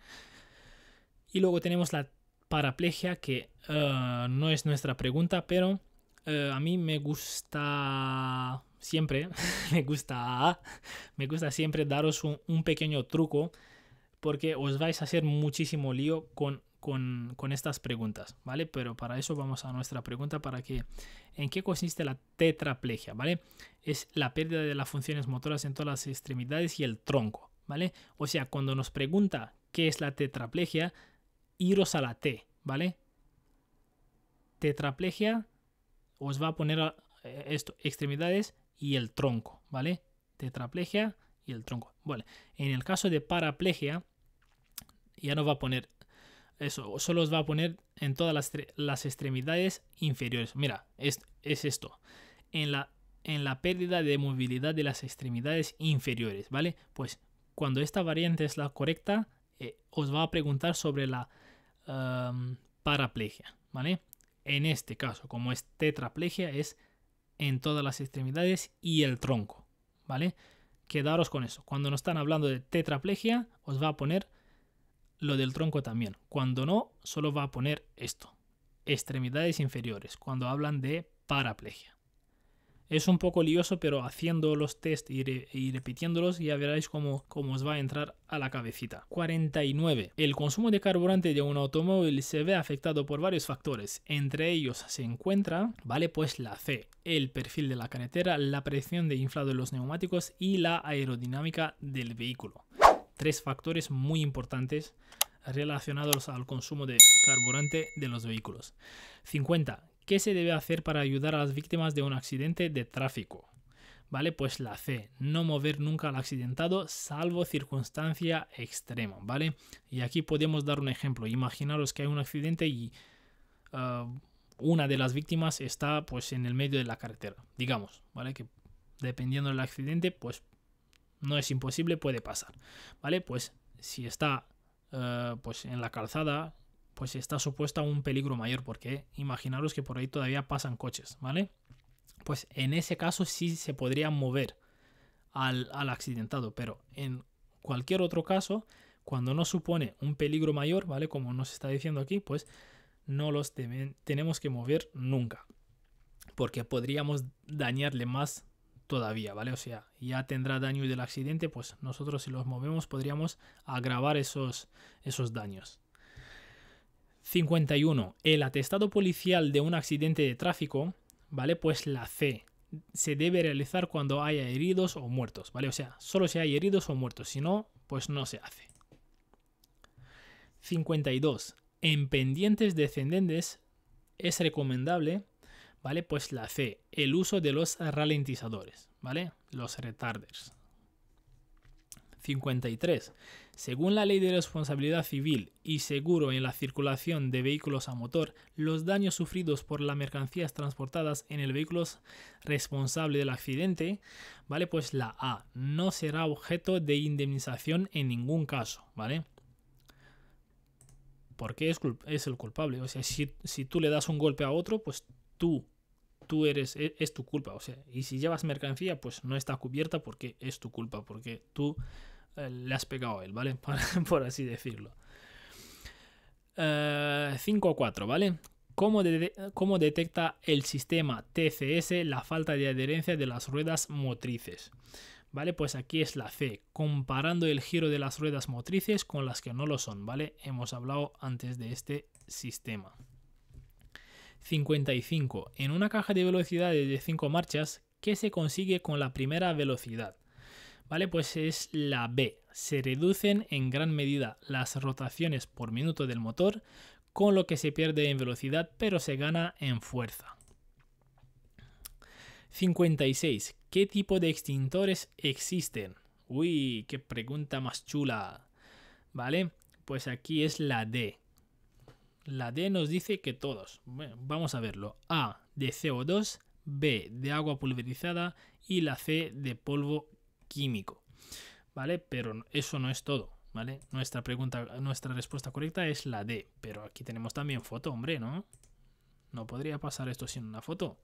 Y luego tenemos la paraplegia, que eh, no es nuestra pregunta, pero eh, a mí me gusta siempre, <laughs> me gusta, me gusta siempre daros un, pequeño truco, porque os vais a hacer muchísimo lío con con, estas preguntas, ¿vale? Pero para eso vamos a nuestra pregunta para que, ¿en qué consiste la tetraplegia, ¿vale? Es la pérdida de las funciones motoras en todas las extremidades y el tronco, ¿vale? O sea, cuando nos pregunta qué es la tetraplegia, iros a la T, ¿vale? Tetraplegia os va a poner eh, esto, extremidades y el tronco, ¿vale? Tetraplegia y el tronco. Vale, en el caso de paraplegia, ya nos va a poner eso, solo os va a poner en todas las, extremidades inferiores. Mira, es, es esto. En la, en la pérdida de movilidad de las extremidades inferiores, ¿vale? Pues cuando esta variante es la correcta, eh, os va a preguntar sobre la paraplegia, ¿vale? En este caso, como es tetraplegia, es en todas las extremidades y el tronco, ¿vale? Quedaros con eso. Cuando nos están hablando de tetraplegia, os va a poner lo del tronco también. Cuando no, solo va a poner esto. Extremidades inferiores, cuando hablan de paraplegia. Es un poco lioso, pero haciendo los test y, repitiéndolos ya veréis cómo, os va a entrar a la cabecita. 49. El consumo de carburante de un automóvil se ve afectado por varios factores. Entre ellos se encuentra, vale, pues la C, el perfil de la carretera, la presión de inflado de los neumáticos y la aerodinámica del vehículo tres factores muy importantes relacionados al consumo de carburante de los vehículos. 50. ¿Qué se debe hacer para ayudar a las víctimas de un accidente de tráfico? ¿Vale? Pues la C, no mover nunca al accidentado salvo circunstancia extrema, ¿vale? Y aquí podemos dar un ejemplo. Imaginaros que hay un accidente y ah, una de las víctimas está pues en el medio de la carretera, digamos, ¿vale? Que dependiendo del accidente, pues no es imposible, puede pasar, ¿vale? Pues si está eh, pues en la calzada, pues está supuesta a un peligro mayor, porque imaginaros que por ahí todavía pasan coches, ¿vale? Pues en ese caso sí se podría mover al, accidentado, pero en cualquier otro caso, cuando no supone un peligro mayor, ¿vale? Como nos está diciendo aquí, pues no los tenemos que mover nunca, porque podríamos dañarle más todavía, ¿vale? O sea, ya tendrá daño del accidente, pues nosotros si los movemos podríamos agravar esos, esos daños. 51. El atestado policial de un accidente de tráfico, ¿vale? Pues la C se debe realizar cuando haya heridos o muertos, ¿vale? O sea, solo si hay heridos o muertos, si no, pues no se hace. 52. En pendientes descendentes es recomendable ¿vale? Pues la C, el uso de los ralentizadores, ¿vale? Los retarders. 53. Según la ley de responsabilidad civil y seguro en la circulación de vehículos a motor, los daños sufridos por las mercancías transportadas en el vehículo responsable del accidente, ¿vale? Pues la A no será objeto de indemnización en ningún caso, ¿vale? Porque es, es el culpable. O sea, si, si tú le das un golpe a otro, pues tú tú eres, e, es, tu culpa. O sea, y si llevas mercancía, pues no está cubierta porque es tu culpa, porque tú eh, le has pegado a él, ¿vale? <laughs> Por, así decirlo. 5 eh, 4, ¿vale? ¿Cómo, ¿Cómo, detecta el sistema TCS la falta de adherencia de las ruedas motrices? ¿Vale? Pues aquí es la C, comparando el giro de las ruedas motrices con las que no lo son, ¿vale? Hemos hablado antes de este sistema. 55 en una caja de velocidades de 5 marchas ¿qué se consigue con la primera velocidad. ¿Vale? Pues es la B. Se reducen en gran medida las rotaciones por minuto del motor, con lo que se pierde en velocidad pero se gana en fuerza. 56. ¿Qué tipo de extintores existen? Uy, qué pregunta más chula. ¿Vale? Pues aquí es la D. La D nos dice que todos. vamos a verlo. A de CO2, B de agua pulverizada y la C de polvo químico. ¿Vale? Pero eso no es todo. ¿Vale? Nuestra pregunta, nuestra respuesta correcta es la D, pero aquí tenemos también foto, hombre, ¿no? No podría pasar esto sin una foto,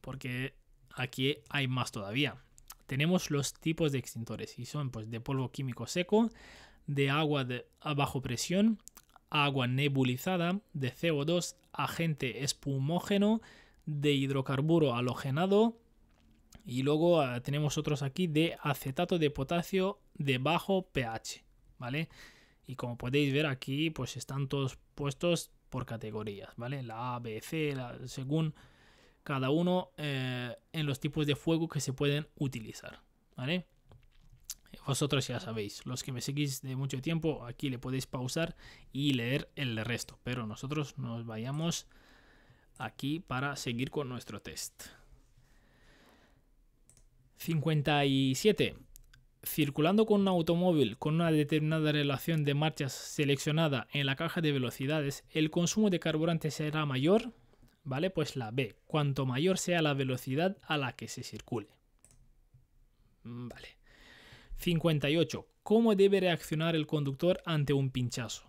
porque aquí hay más todavía. Tenemos los tipos de extintores y son pues de polvo químico seco, de agua de, a bajo presión, agua nebulizada, de CO2, agente espumógeno, de hidrocarburo halogenado. Y luego ah, tenemos otros aquí de acetato de potasio de bajo pH, ¿vale? Y como podéis ver aquí, pues están todos puestos por categorías, ¿vale? La A, B, C, según cada uno eh, en los tipos de fuego que se pueden utilizar, ¿vale? Vosotros ya sabéis, los que me seguís de mucho tiempo, aquí le podéis pausar y leer el resto. Pero nosotros nos vayamos aquí para seguir con nuestro test. 57. Circulando con un automóvil con una determinada relación de marchas seleccionada en la caja de velocidades, el consumo de carburante será mayor, ¿vale? Pues la B, cuanto mayor sea la velocidad a la que se circule. Mm, vale. 58. ¿Cómo debe reaccionar el conductor ante un pinchazo?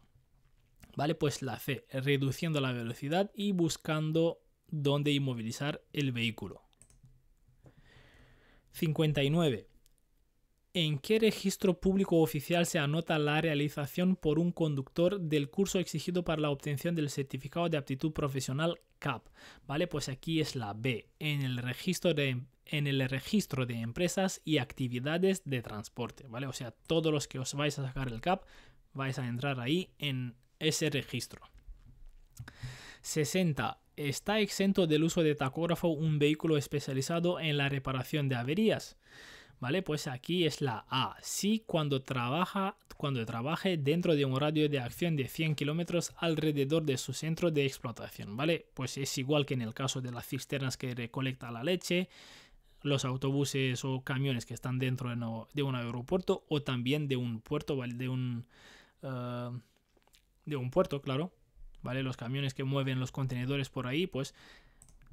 ¿Vale? Pues la C, reduciendo la velocidad y buscando dónde inmovilizar el vehículo. 59. ¿En qué registro público oficial se anota la realización por un conductor del curso exigido para la obtención del certificado de aptitud profesional CAP? Vale, pues aquí es la B, en el registro de, en el registro de empresas y actividades de transporte, ¿vale? O sea, todos los que os vais a sacar el CAP vais a entrar ahí en ese registro. 60. ¿Está exento del uso de tacógrafo un vehículo especializado en la reparación de averías? ¿vale? Pues aquí es la A. Si cuando trabaja, cuando trabaje dentro de un radio de acción de 100 kilómetros alrededor de su centro de explotación, ¿vale? Pues es igual que en el caso de las cisternas que recolecta la leche, los autobuses o camiones que están dentro de, un aeropuerto o también de un puerto, ¿vale? De un, eh, de un puerto, claro, ¿vale? Los camiones que mueven los contenedores por ahí, pues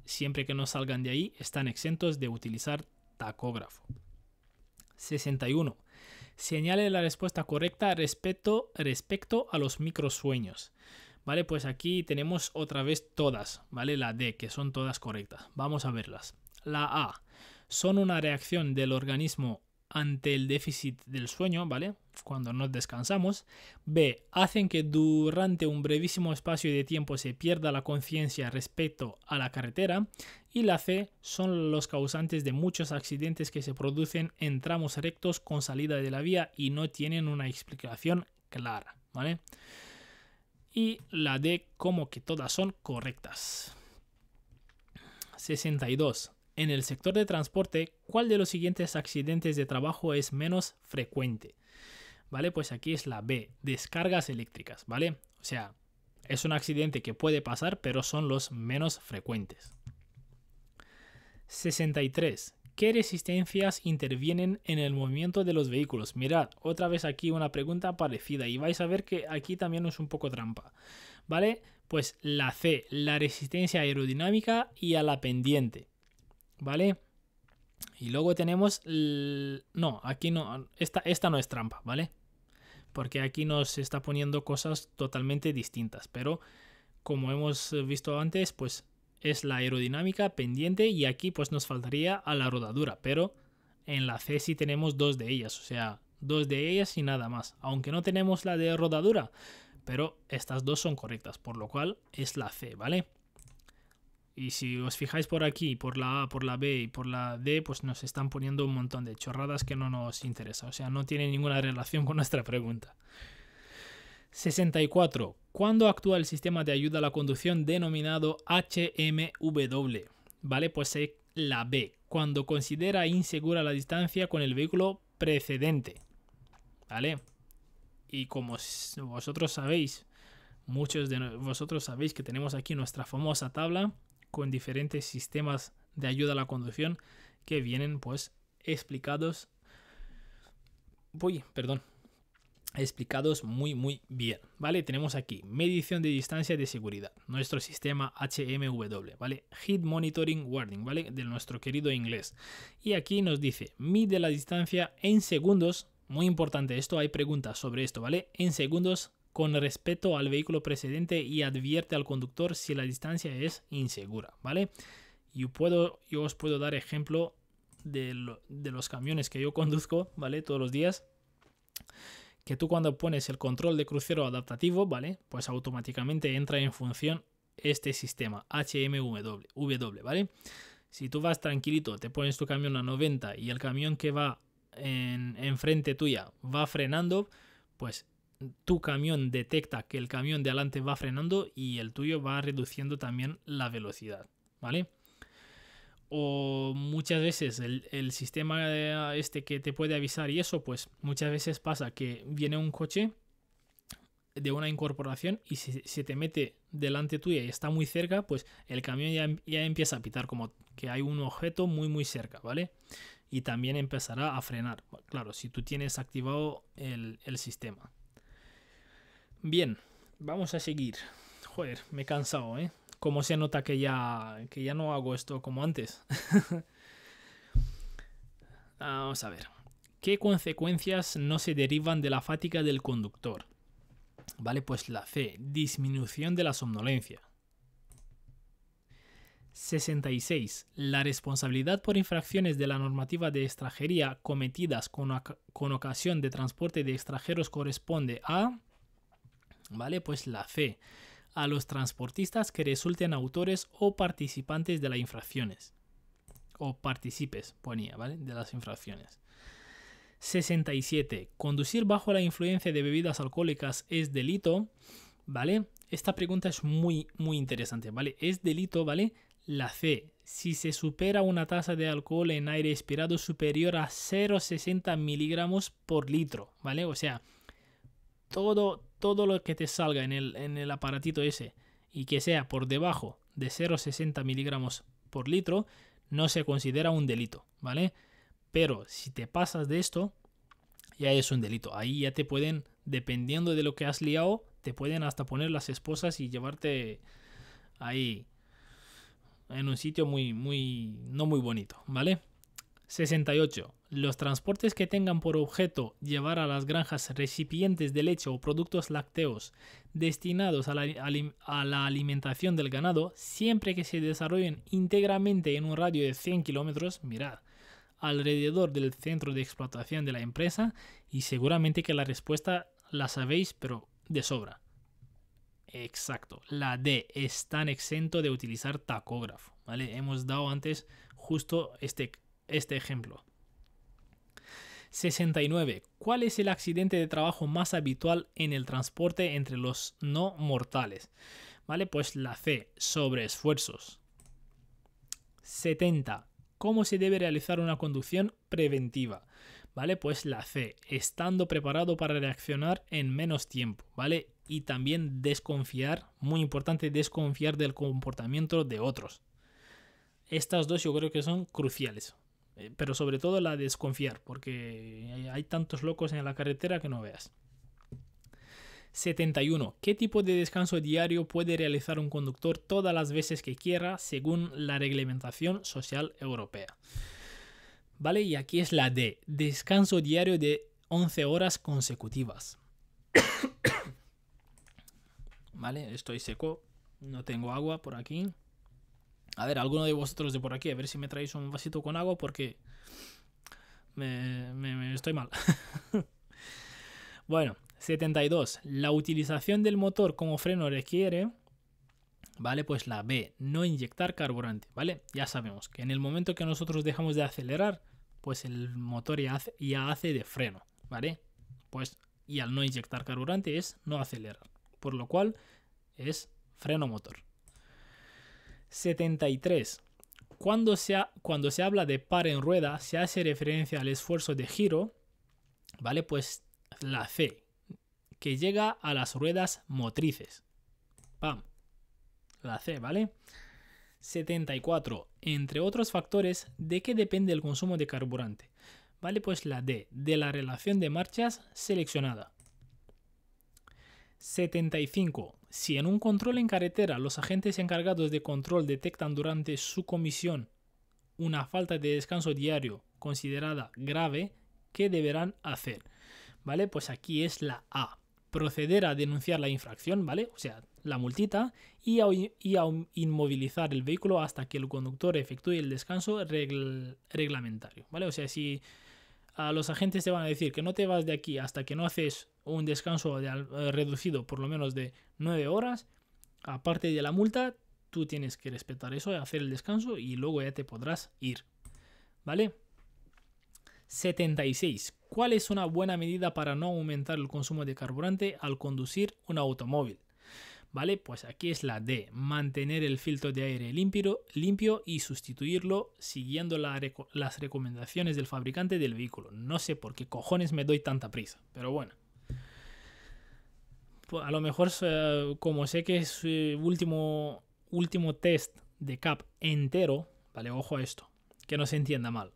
siempre que no salgan de ahí, están exentos de utilizar tacógrafo. 61. Señale la respuesta correcta respecto, respecto a los microsueños. Vale, pues aquí tenemos otra vez todas, ¿vale? La D, que son todas correctas. Vamos a verlas. La A, son una reacción del organismo ante el déficit del sueño, ¿vale? Cuando no descansamos. B. Hacen que durante un brevísimo espacio de tiempo se pierda la conciencia respecto a la carretera. Y la C. Son los causantes de muchos accidentes que se producen en tramos rectos con salida de la vía y no tienen una explicación clara, ¿vale? Y la D. Como que todas son correctas. 62. En el sector de transporte, ¿cuál de los siguientes accidentes de trabajo es menos frecuente? ¿Vale? Pues aquí es la B, descargas eléctricas, ¿vale? O sea, es un accidente que puede pasar, pero son los menos frecuentes. 63. ¿Qué resistencias intervienen en el movimiento de los vehículos? Mirad, otra vez aquí una pregunta parecida y vais a ver que aquí también es un poco trampa. ¿Vale? Pues la C, la resistencia aerodinámica y a la pendiente. ¿vale? Y luego tenemos... No, aquí no... Esta, esta no es trampa, ¿vale? Porque aquí nos está poniendo cosas totalmente distintas, pero como hemos visto antes, pues es la aerodinámica pendiente y aquí pues nos faltaría a la rodadura, pero en la C sí tenemos dos de ellas, o sea, dos de ellas y nada más, aunque no tenemos la de rodadura, pero estas dos son correctas, por lo cual es la C, ¿vale? Y si os fijáis por aquí, por la A, por la B y por la D, pues nos están poniendo un montón de chorradas que no nos interesa. O sea, no tiene ninguna relación con nuestra pregunta. 64. ¿Cuándo actúa el sistema de ayuda a la conducción denominado HMW? Vale, pues es la B. Cuando considera insegura la distancia con el vehículo precedente. ¿Vale? Y como vosotros sabéis, muchos de vosotros sabéis que tenemos aquí nuestra famosa tabla con diferentes sistemas de ayuda a la conducción que vienen pues explicados perdón explicados muy muy bien, ¿vale? Tenemos aquí medición de distancia de seguridad, nuestro sistema HMW, ¿vale? Heat Monitoring Warning, ¿vale? De nuestro querido inglés. Y aquí nos dice, mide la distancia en segundos, muy importante esto, hay preguntas sobre esto, ¿vale? En segundos con respeto al vehículo precedente y advierte al conductor si la distancia es insegura, ¿vale? Yo, puedo, yo os puedo dar ejemplo de, los camiones que yo conduzco, ¿vale? Todos los días. Que tú cuando pones el control de crucero adaptativo, ¿vale? Pues automáticamente entra en función este sistema HMW, w, ¿vale? Si tú vas tranquilito, te pones tu camión a 90 y el camión que va enfrente frente tuya va frenando, pues tu camión detecta que el camión de adelante va frenando y el tuyo va reduciendo también la velocidad, ¿vale? O muchas veces el, sistema este que te puede avisar y eso, pues muchas veces pasa que viene un coche de una incorporación y si se te mete delante tuya y está muy cerca, pues el camión ya, empieza a pitar como que hay un objeto muy muy cerca, ¿vale? Y también empezará a frenar, claro, si tú tienes activado el, el sistema. Bien, vamos a seguir. Joder, me he cansado, ¿eh? Como se nota que ya, que ya no hago esto como antes. <laughs> vamos a ver. ¿Qué consecuencias no se derivan de la fatiga del conductor? Vale, pues la C, disminución de la somnolencia. 66. La responsabilidad por infracciones de la normativa de extranjería cometidas con, ocasión de transporte de extranjeros corresponde a ¿Vale? Pues la C. A los transportistas que resulten autores o participantes de las infracciones. O participes, ponía, ¿vale? De las infracciones. 67. Conducir bajo la influencia de bebidas alcohólicas es delito, ¿vale? Esta pregunta es muy, muy interesante, ¿vale? Es delito, ¿vale? La C. Si se supera una tasa de alcohol en aire expirado superior a 0,60 miligramos por litro, ¿vale? O sea, todo, todo lo que te salga en el, aparatito ese y que sea por debajo de 0,60 miligramos por litro, no se considera un delito, ¿vale? Pero si te pasas de esto, ya es un delito. Ahí ya te pueden, dependiendo de lo que has liado, te pueden hasta poner las esposas y llevarte ahí en un sitio muy, muy, no muy bonito, ¿vale? 68. Los transportes que tengan por objeto llevar a las granjas recipientes de leche o productos lácteos destinados a la, alimentación del ganado, siempre que se desarrollen íntegramente en un radio de 100 kilómetros, mirad, alrededor del centro de explotación de la empresa, y seguramente que la respuesta la sabéis, pero de sobra. Exacto, la D, están exento de utilizar tacógrafo, ¿vale? Hemos dado antes justo este este ejemplo. 69. ¿Cuál es el accidente de trabajo más habitual en el transporte entre los no mortales? ¿Vale? Pues la C, esfuerzos 70. ¿Cómo se debe realizar una conducción preventiva? ¿Vale? Pues la C, estando preparado para reaccionar en menos tiempo, ¿vale? Y también desconfiar, muy importante, desconfiar del comportamiento de otros. Estas dos yo creo que son cruciales. Eh, pero sobre todo la de desconfiar, porque hay tantos locos en la carretera que no veas. 71. ¿Qué tipo de descanso diario puede realizar un conductor todas las veces que quiera según la reglamentación social europea? ¿Vale? Y aquí es la D. Descanso diario de 11 horas consecutivas. <coughs> ¿Vale? Estoy seco. No tengo agua por aquí. A ver, alguno de vosotros de por aquí, a ver si me traéis un vasito con agua porque me, estoy mal. <laughs> bueno, 72. La utilización del motor como freno requiere, ¿vale? Pues la B, no inyectar carburante, ¿vale? Ya sabemos que en el momento que nosotros dejamos de acelerar, pues el motor ya hace de freno, ¿vale? Pues y al no inyectar carburante es no acelerar, por lo cual es freno motor. 73. Cuando se, cuando se habla de par en rueda, se hace referencia al esfuerzo de giro, ¿vale? Pues la C, que llega a las ruedas motrices. ¡Pam! La C, ¿vale? 74. Entre otros factores, ¿de qué depende el consumo de carburante? ¿Vale? Pues la D, de la relación de marchas seleccionada. 75. Si en un control en carretera los agentes encargados de control detectan durante su comisión una falta de descanso diario considerada grave, ¿qué deberán hacer? ¿Vale? Pues aquí es la A. Proceder a denunciar la infracción, ¿vale? O sea, la multita y a, y inmovilizar el vehículo hasta que el conductor efectúe el descanso reglamentario, ¿vale? O sea, si los agentes te van a decir que no te vas de aquí hasta que no haces un descanso eh, reducido por lo menos de 9 horas, aparte de la multa, tú tienes que respetar eso, hacer el descanso y luego ya te podrás ir. ¿Vale? 76. ¿Cuál es una buena medida para no aumentar el consumo de carburante al conducir un automóvil? ¿vale? Pues aquí es la D, mantener el filtro de aire limpio, limpio y sustituirlo siguiendo las recomendaciones del fabricante del vehículo. No sé por qué cojones me doy tanta prisa, pero bueno. a lo mejor, eh, como sé que es eh, último, último test de CAP entero, ¿vale? Ojo a esto, que no se entienda mal.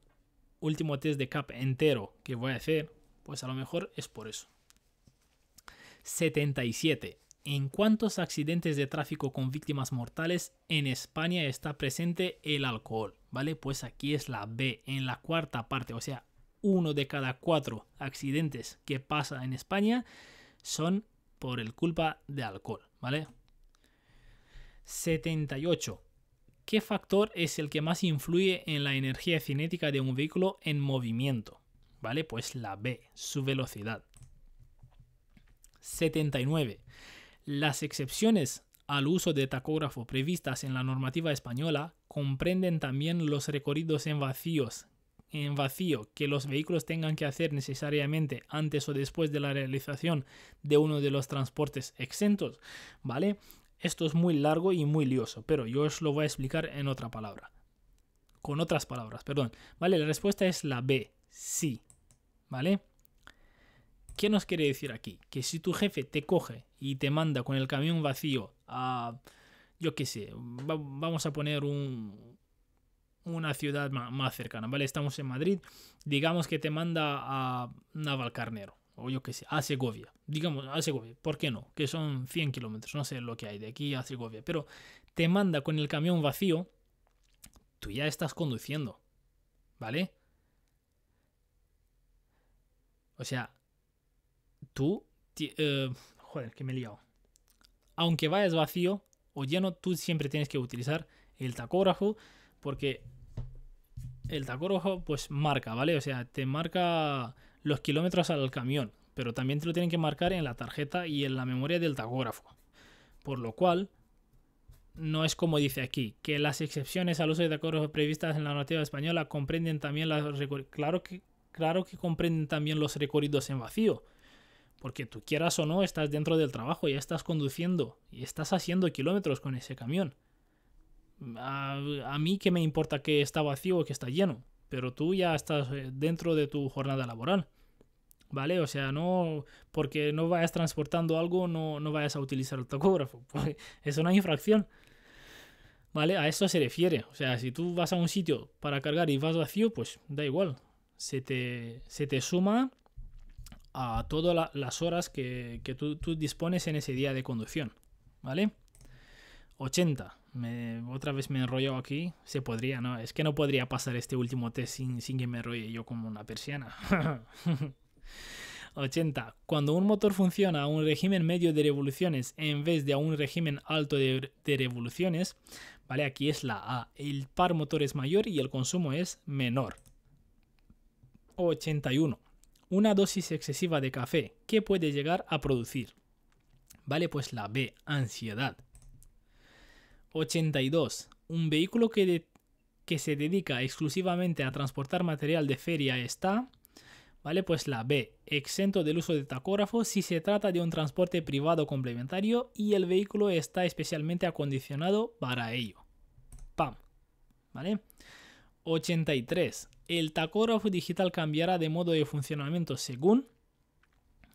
Último test de CAP entero que voy a hacer, pues a lo mejor es por eso. 77 en cuántos accidentes de tráfico con víctimas mortales en España está presente el alcohol, ¿vale? Pues aquí es la B, en la cuarta parte, o sea, uno de cada cuatro accidentes que pasa en España son por el culpa de alcohol, ¿vale? 78. ¿Qué factor es el que más influye en la energía cinética de un vehículo en movimiento? ¿Vale? Pues la B, su velocidad. 79. Las excepciones al uso de tacógrafo previstas en la normativa española comprenden también los recorridos en vacíos en vacío que los vehículos tengan que hacer necesariamente antes o después de la realización de uno de los transportes exentos, ¿vale? Esto es muy largo y muy lioso, pero yo os lo voy a explicar en otra palabra. Con otras palabras, perdón. ¿Vale? La respuesta es la B, sí. ¿Vale? ¿Qué nos quiere decir aquí? Que si tu jefe te coge y te manda con el camión vacío a, yo qué sé, vamos a poner un, una ciudad más, más, cercana, ¿vale? Estamos en Madrid, digamos que te manda a Navalcarnero, o yo qué sé, a Segovia, digamos, a Segovia, ¿por qué no? Que son 100 kilómetros, no sé lo que hay de aquí a Segovia, pero te manda con el camión vacío, tú ya estás conduciendo, ¿vale? O sea, tú, eh, joder, que me he liado. Aunque vayas vacío o lleno, tú siempre tienes que utilizar el tacógrafo porque el tacógrafo pues marca, ¿vale? O sea, te marca los kilómetros al camión, pero también te lo tienen que marcar en la tarjeta y en la memoria del tacógrafo. Por lo cual, no es como dice aquí, que las excepciones al uso de tacógrafo previstas en la normativa española comprenden también las... Claro que, claro que comprenden también los recorridos en vacío, porque tú quieras o no, estás dentro del trabajo, ya estás conduciendo y estás haciendo kilómetros con ese camión. A, mí que me importa que está vacío o que está lleno, pero tú ya estás eh, dentro de tu jornada laboral. ¿Vale? O sea, no porque no vayas transportando algo, no, no vayas a utilizar el tacógrafo. <laughs> Pues es una infracción. ¿Vale? A eso se refiere. O sea, si tú vas a un sitio para cargar y vas vacío, pues da igual. Se se te suma a todas las horas que, tú, tú, dispones en ese día de conducción, ¿vale? 80. otra vez me he aquí. Se podría, ¿no? Es que no podría pasar este último test sin, sin que me enrolle yo como una persiana. 80. <laughs> Cuando un motor funciona a un régimen medio de revoluciones en vez de a un régimen alto de, de, revoluciones, ¿vale? Aquí es la A. El par motor es mayor y el consumo es menor. 81 una dosis excesiva de café que puede llegar a producir. Vale, pues la B, ansiedad. 82. Un vehículo que, que se dedica exclusivamente a transportar material de feria está, ¿vale? Pues la B, exento del uso de tacógrafo si se trata de un transporte privado complementario y el vehículo está especialmente acondicionado para ello. ¡Pam! ¿Vale? 83 el tacógrafo digital cambiará de modo de funcionamiento según,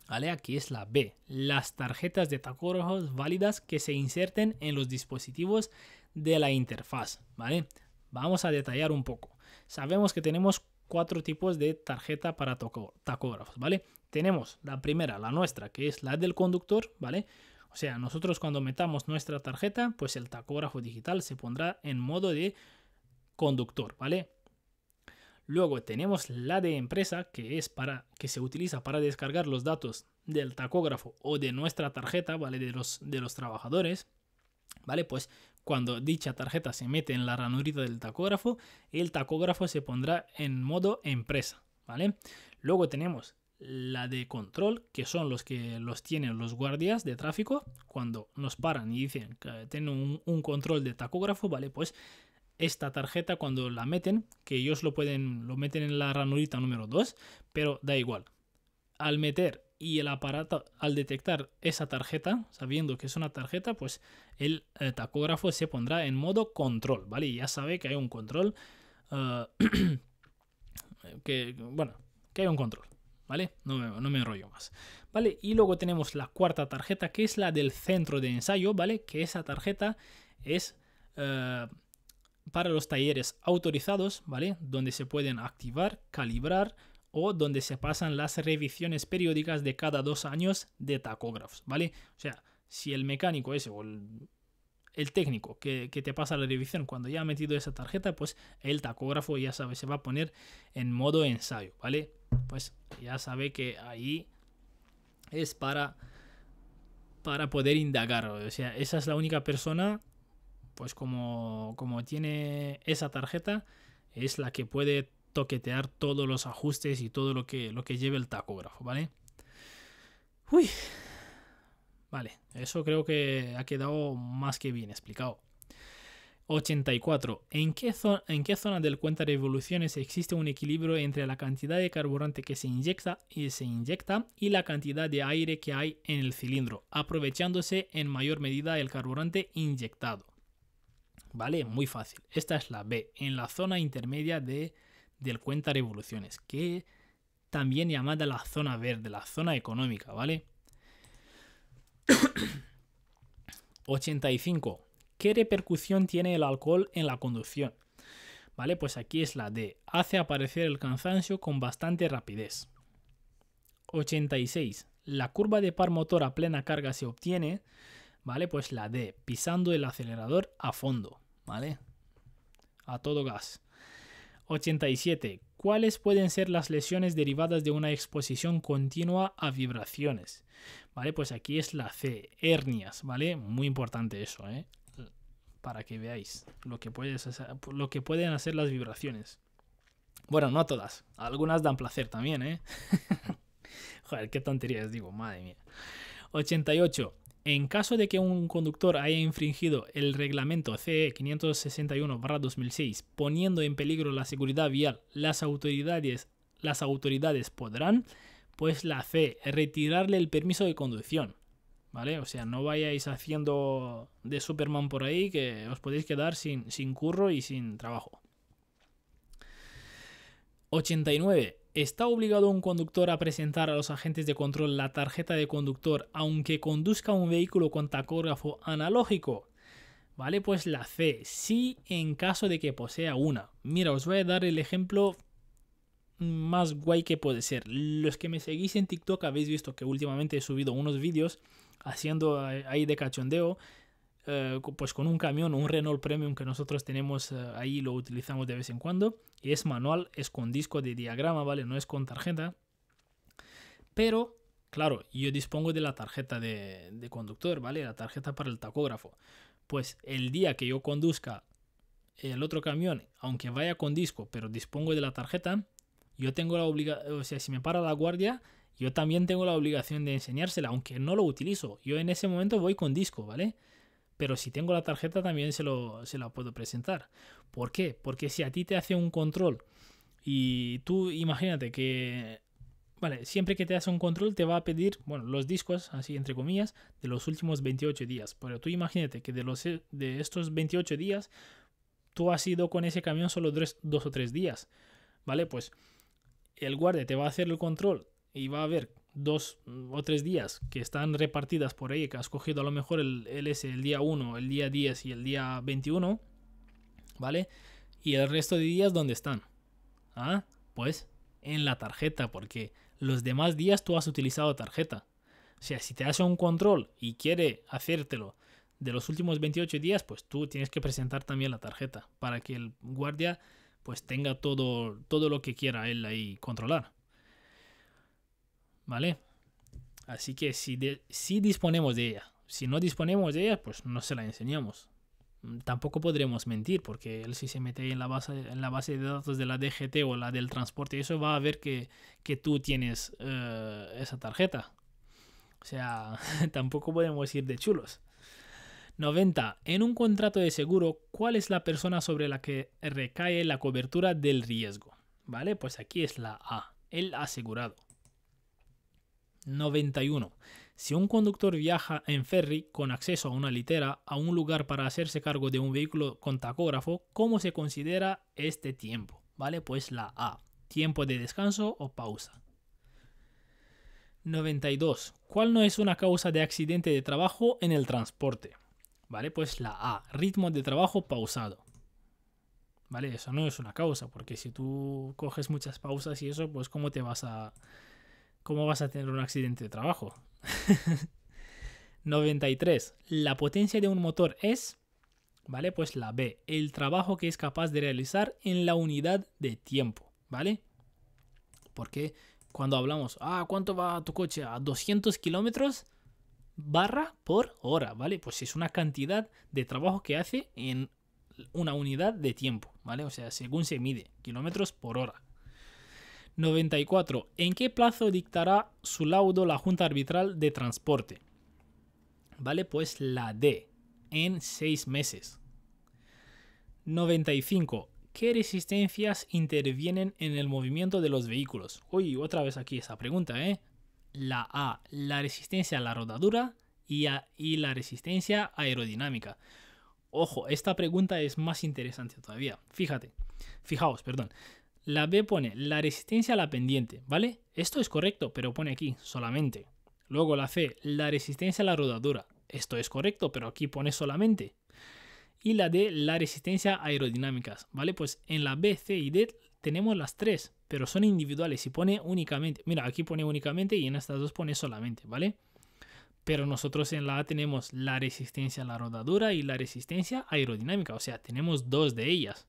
¿vale? Aquí es la B, las tarjetas de tacógrafos válidas que se inserten en los dispositivos de la interfaz, ¿vale? Vamos a detallar un poco. Sabemos que tenemos cuatro tipos de tarjeta para tacógrafos, ¿vale? Tenemos la primera, la nuestra, que es la del conductor, ¿vale? O sea, nosotros cuando metamos nuestra tarjeta, pues el tacógrafo digital se pondrá en modo de conductor, ¿vale? Luego tenemos la de empresa, que es para que se utiliza para descargar los datos del tacógrafo o de nuestra tarjeta, ¿vale? De los, de los trabajadores, ¿vale? Pues cuando dicha tarjeta se mete en la ranurita del tacógrafo, el tacógrafo se pondrá en modo empresa, ¿vale? Luego tenemos la de control, que son los que los tienen los guardias de tráfico, cuando nos paran y dicen que tienen un control de tacógrafo, ¿vale? Pues esta tarjeta cuando la meten, que ellos lo pueden, lo meten en la ranurita número 2, pero da igual. Al meter y el aparato, al detectar esa tarjeta, sabiendo que es una tarjeta, pues el eh, tacógrafo se pondrá en modo control, ¿vale? ya sabe que hay un control, eh, <clears throat> que, bueno, que hay un control. ¿vale? No me, no enrollo más, ¿vale? Y luego tenemos la cuarta tarjeta, que es la del centro de ensayo, ¿vale? Que esa tarjeta es, eh, para los talleres autorizados, ¿vale? Donde se pueden activar, calibrar o donde se pasan las revisiones periódicas de cada dos años de tacógrafos, ¿vale? O sea, si el mecánico ese o el, técnico que, te pasa la revisión cuando ya ha metido esa tarjeta, pues el tacógrafo ya sabe, se va a poner en modo ensayo, ¿vale? Pues ya sabe que ahí es para, para poder indagar, o sea, esa es la única persona pues como, tiene esa tarjeta, es la que puede toquetear todos los ajustes y todo lo que, lo que lleve el tacógrafo, ¿vale? Uy. Vale, eso creo que ha quedado más que bien explicado. 84. ¿En qué, zona, ¿En qué zona del cuenta de evoluciones existe un equilibrio entre la cantidad de carburante que se inyecta y se inyecta y la cantidad de aire que hay en el cilindro, aprovechándose en mayor medida el carburante inyectado? ¿vale? Muy fácil. Esta es la B, en la zona intermedia de, del cuenta revoluciones, que también llamada la zona verde, la zona económica, ¿vale? 85. <coughs> ¿Qué repercusión tiene el alcohol en la conducción? ¿Vale? Pues aquí es la D. Hace aparecer el cansancio con bastante rapidez. 86. La curva de par motor a plena carga se obtiene ¿vale? Pues la D, pisando el acelerador a fondo, ¿vale? A todo gas. 87. ¿Cuáles pueden ser las lesiones derivadas de una exposición continua a vibraciones? ¿Vale? Pues aquí es la C, hernias, ¿vale? Muy importante eso, ¿eh? Para que veáis lo que, lo que pueden hacer las vibraciones. Bueno, no a todas. Algunas dan placer también, ¿eh? <laughs> Joder, qué tonterías digo, madre mía. 88. En caso de que un conductor haya infringido el reglamento CE 561-2006 poniendo en peligro la seguridad vial, las autoridades, las autoridades podrán, pues la C, retirarle el permiso de conducción. ¿Vale? O sea, no vayáis haciendo de Superman por ahí que os podéis quedar sin, sin curro y sin trabajo. 89. ¿Está obligado un conductor a presentar a los agentes de control la tarjeta de conductor aunque conduzca un vehículo con tacógrafo analógico? Vale, pues la C, sí en caso de que posea una. Mira, os voy a dar el ejemplo más guay que puede ser. Los que me seguís en TikTok habéis visto que últimamente he subido unos vídeos haciendo eh, ahí de cachondeo eh, pues con un camión, un Renault Premium que nosotros tenemos eh, ahí, lo utilizamos de vez en cuando. Y es manual, es con disco de diagrama, ¿vale? No es con tarjeta. Pero, claro, yo dispongo de la tarjeta de, de conductor, ¿vale? La tarjeta para el tacógrafo. Pues el día que yo conduzca el otro camión, aunque vaya con disco, pero dispongo de la tarjeta, yo tengo la obligación, o sea, si me para la guardia, yo también tengo la obligación de enseñársela, aunque no lo utilizo. Yo en ese momento voy con disco, ¿vale? pero si tengo la tarjeta también se, se la puedo presentar. ¿Por qué? Porque si a ti te hace un control y tú imagínate que Vale, siempre que te hace un control te va a pedir, bueno, los discos, así entre comillas, de los últimos 28 días. Pero tú imagínate que de, los, de estos 28 días, tú has ido con ese camión solo dos o tres días. Vale, pues el guardia te va a hacer el control y va a ver dos mm, o tres días que están repartidas por ahí, que has cogido a lo mejor el, el el día 1, el día 10 y el día 21, ¿vale? Y el resto de días, ¿dónde están? Ah, pues en la tarjeta, porque los demás días tú has utilizado tarjeta. O sea, si te hace un control y quiere hacértelo de los últimos 28 días, pues tú tienes que presentar también la tarjeta para que el guardia pues tenga todo, todo lo que quiera él ahí controlar. ¿Vale? Así que si, si disponemos de ella, si no disponemos de ella, pues no se la enseñamos. Mm, tampoco podremos mentir, porque él si se mete en la base, en la base de datos de la DGT o la del transporte, eso va a ver que, tú tienes eh, esa tarjeta. O sea, <laughs> tampoco podemos ir de chulos. 90. En un contrato de seguro, ¿cuál es la persona sobre la que recae la cobertura del riesgo? ¿Vale? Pues aquí es la A, el asegurado. 91. Si un conductor viaja en ferry con acceso a una litera a un lugar para hacerse cargo de un vehículo con tacógrafo, ¿cómo se considera este tiempo? ¿Vale? Pues la A. Tiempo de descanso o pausa. 92. ¿Cuál no es una causa de accidente de trabajo en el transporte? ¿Vale? Pues la A. Ritmo de trabajo pausado. ¿Vale? Eso no es una causa, porque si tú coges muchas pausas y eso, pues ¿cómo te vas a ¿Cómo vas a tener un accidente de trabajo? 93. <laughs> La potencia de un motor es, ¿vale? Pues la B, el trabajo que es capaz de realizar en la unidad de tiempo, ¿vale? Porque cuando hablamos, ah, ¿cuánto va tu coche? A 200 kilómetros barra por hora, ¿vale? Pues es una cantidad de trabajo que hace en una unidad de tiempo, ¿vale? O sea, según se mide, kilómetros por hora. 94. ¿En qué plazo dictará su laudo la Junta Arbitral de Transporte? Vale, pues la D, en seis meses. 95. ¿Qué resistencias intervienen en el movimiento de los vehículos? Uy, otra vez aquí esa pregunta, ¿eh? La A, la resistencia a la rodadura y, a, y la resistencia aerodinámica. Ojo, esta pregunta es más interesante todavía. Fíjate, fijaos, perdón. La B pone la resistencia a la pendiente, ¿vale? Esto es correcto, pero pone aquí solamente. Luego la C, la resistencia a la rodadura. Esto es correcto, pero aquí pone solamente. Y la D, la resistencia aerodinámica, aerodinámicas, ¿vale? Pues en la B, C y D tenemos las tres, pero son individuales y pone únicamente. Mira, aquí pone únicamente y en estas dos pone solamente, ¿vale? Pero nosotros en la A tenemos la resistencia a la rodadura y la resistencia aerodinámica, o sea, tenemos dos de ellas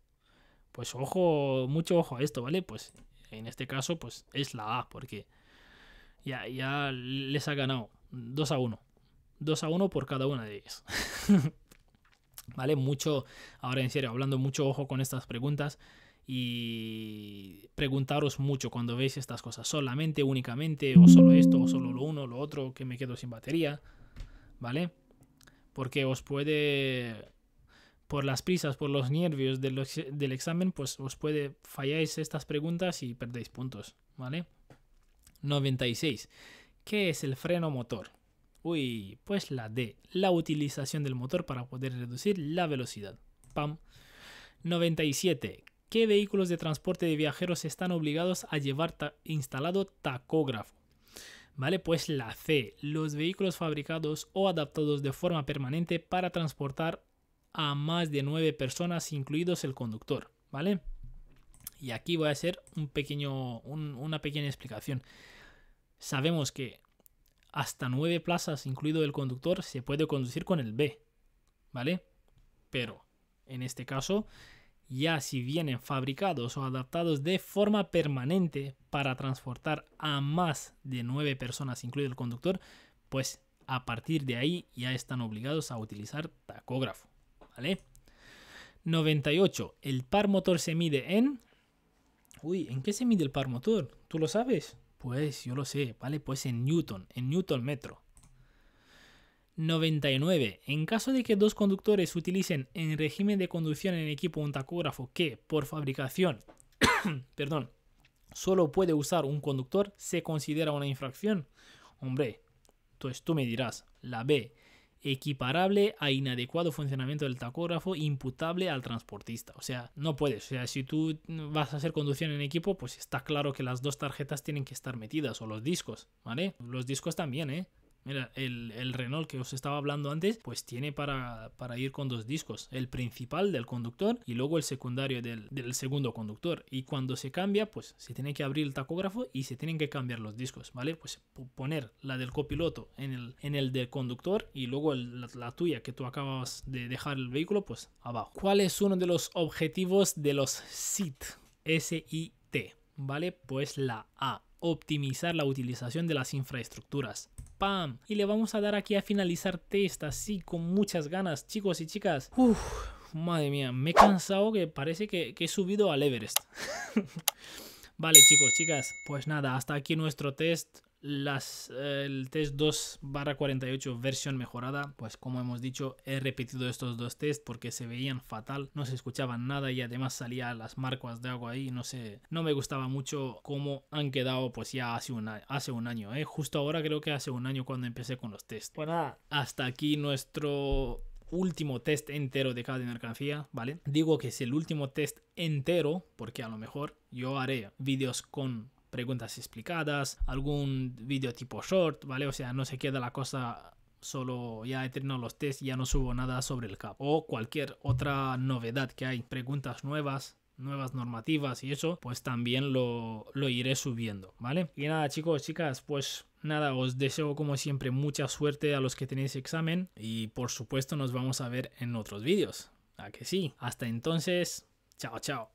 pues ojo, mucho ojo a esto, ¿vale? Pues en este caso, pues es la A, porque ya, ya les ha ganado 2 a 1. 2 a 1 por cada una de ellas. <laughs> ¿Vale? Mucho, ahora en serio, hablando mucho ojo con estas preguntas y preguntaros mucho cuando veis estas cosas. Solamente, únicamente, o solo esto, o solo lo uno, lo otro, que me quedo sin batería. ¿Vale? Porque os puede por las prisas, por los nervios del, examen, pues os puede falláis estas preguntas y perdéis puntos, ¿vale? 96. ¿Qué es el freno motor? Uy, pues la D, la utilización del motor para poder reducir la velocidad. Pam. 97. ¿Qué vehículos de transporte de viajeros están obligados a llevar instalado tacógrafo? ¿Vale? Pues la C, los vehículos fabricados o adaptados de forma permanente para transportar a más de nueve personas, incluidos el conductor, ¿vale? Y aquí voy a hacer un pequeño, una pequeña explicación. Sabemos que hasta nueve plazas, incluido el conductor, se puede conducir con el B, ¿vale? Pero en este caso, ya si vienen fabricados o adaptados de forma permanente para transportar a más de nueve personas, incluido el conductor, pues a partir de ahí ya están obligados a utilizar tacógrafo. ¿vale? 98. El par motor se mide en... Uy, ¿en qué se mide el par motor? ¿Tú lo sabes? Pues yo lo sé, ¿vale? Pues en Newton, en Newton metro. 99. En caso de que dos conductores utilicen en régimen de conducción en equipo un tacógrafo que, por fabricación, <coughs> perdón, solo puede usar un conductor, ¿se considera una infracción? Hombre, entonces tú me dirás, la B equiparable a inadecuado funcionamiento del tacógrafo imputable al transportista. O sea, no puedes. O sea, si tú vas a hacer conducción en equipo, pues está claro que las dos tarjetas tienen que estar metidas o los discos, ¿vale? Los discos también, ¿eh? Mira, el, Renault que os estaba hablando antes, pues tiene para, ir con dos discos, el principal del conductor y luego el secundario del, segundo conductor. Y cuando se cambia, pues se tiene que abrir el tacógrafo y se tienen que cambiar los discos, ¿vale? Pues poner la del copiloto en el, en el del conductor y luego la, tuya que tú acabas de dejar el vehículo, pues abajo. ¿Cuál es uno de los objetivos de los SIT? S-I-T, ¿vale? Pues la A, optimizar la utilización de las infraestructuras. ¡Pam! Y le vamos a dar aquí a finalizar test así con muchas ganas, chicos y chicas. Uf, madre mía, me he cansado que parece que, que he subido al Everest. <laughs> vale, chicos, chicas, pues nada, hasta aquí nuestro test las, eh, el test 2 barra 48 versión mejorada, pues como hemos dicho, he repetido estos dos test porque se veían fatal, no se escuchaban nada y además salía las marcas de agua ahí, no sé, no me gustaba mucho cómo han quedado pues ya hace un, hace un año, ¿eh? justo ahora creo que hace un año cuando empecé con los tests pues Bueno hasta aquí nuestro último test entero de cada mercancía, ¿vale? Digo que es el último test entero porque a lo mejor yo haré vídeos con preguntas explicadas, algún vídeo tipo short, ¿vale? O sea, no se queda la cosa solo ya he terminado los test, ya no subo nada sobre el CAP. O cualquier otra novedad que hay, preguntas nuevas, nuevas normativas y eso, pues también lo, lo iré subiendo, ¿vale? Y nada, chicos, chicas, pues nada, os deseo como siempre mucha suerte a los que tenéis examen y por supuesto nos vamos a ver en otros vídeos. A que sí, hasta entonces, chao, chao.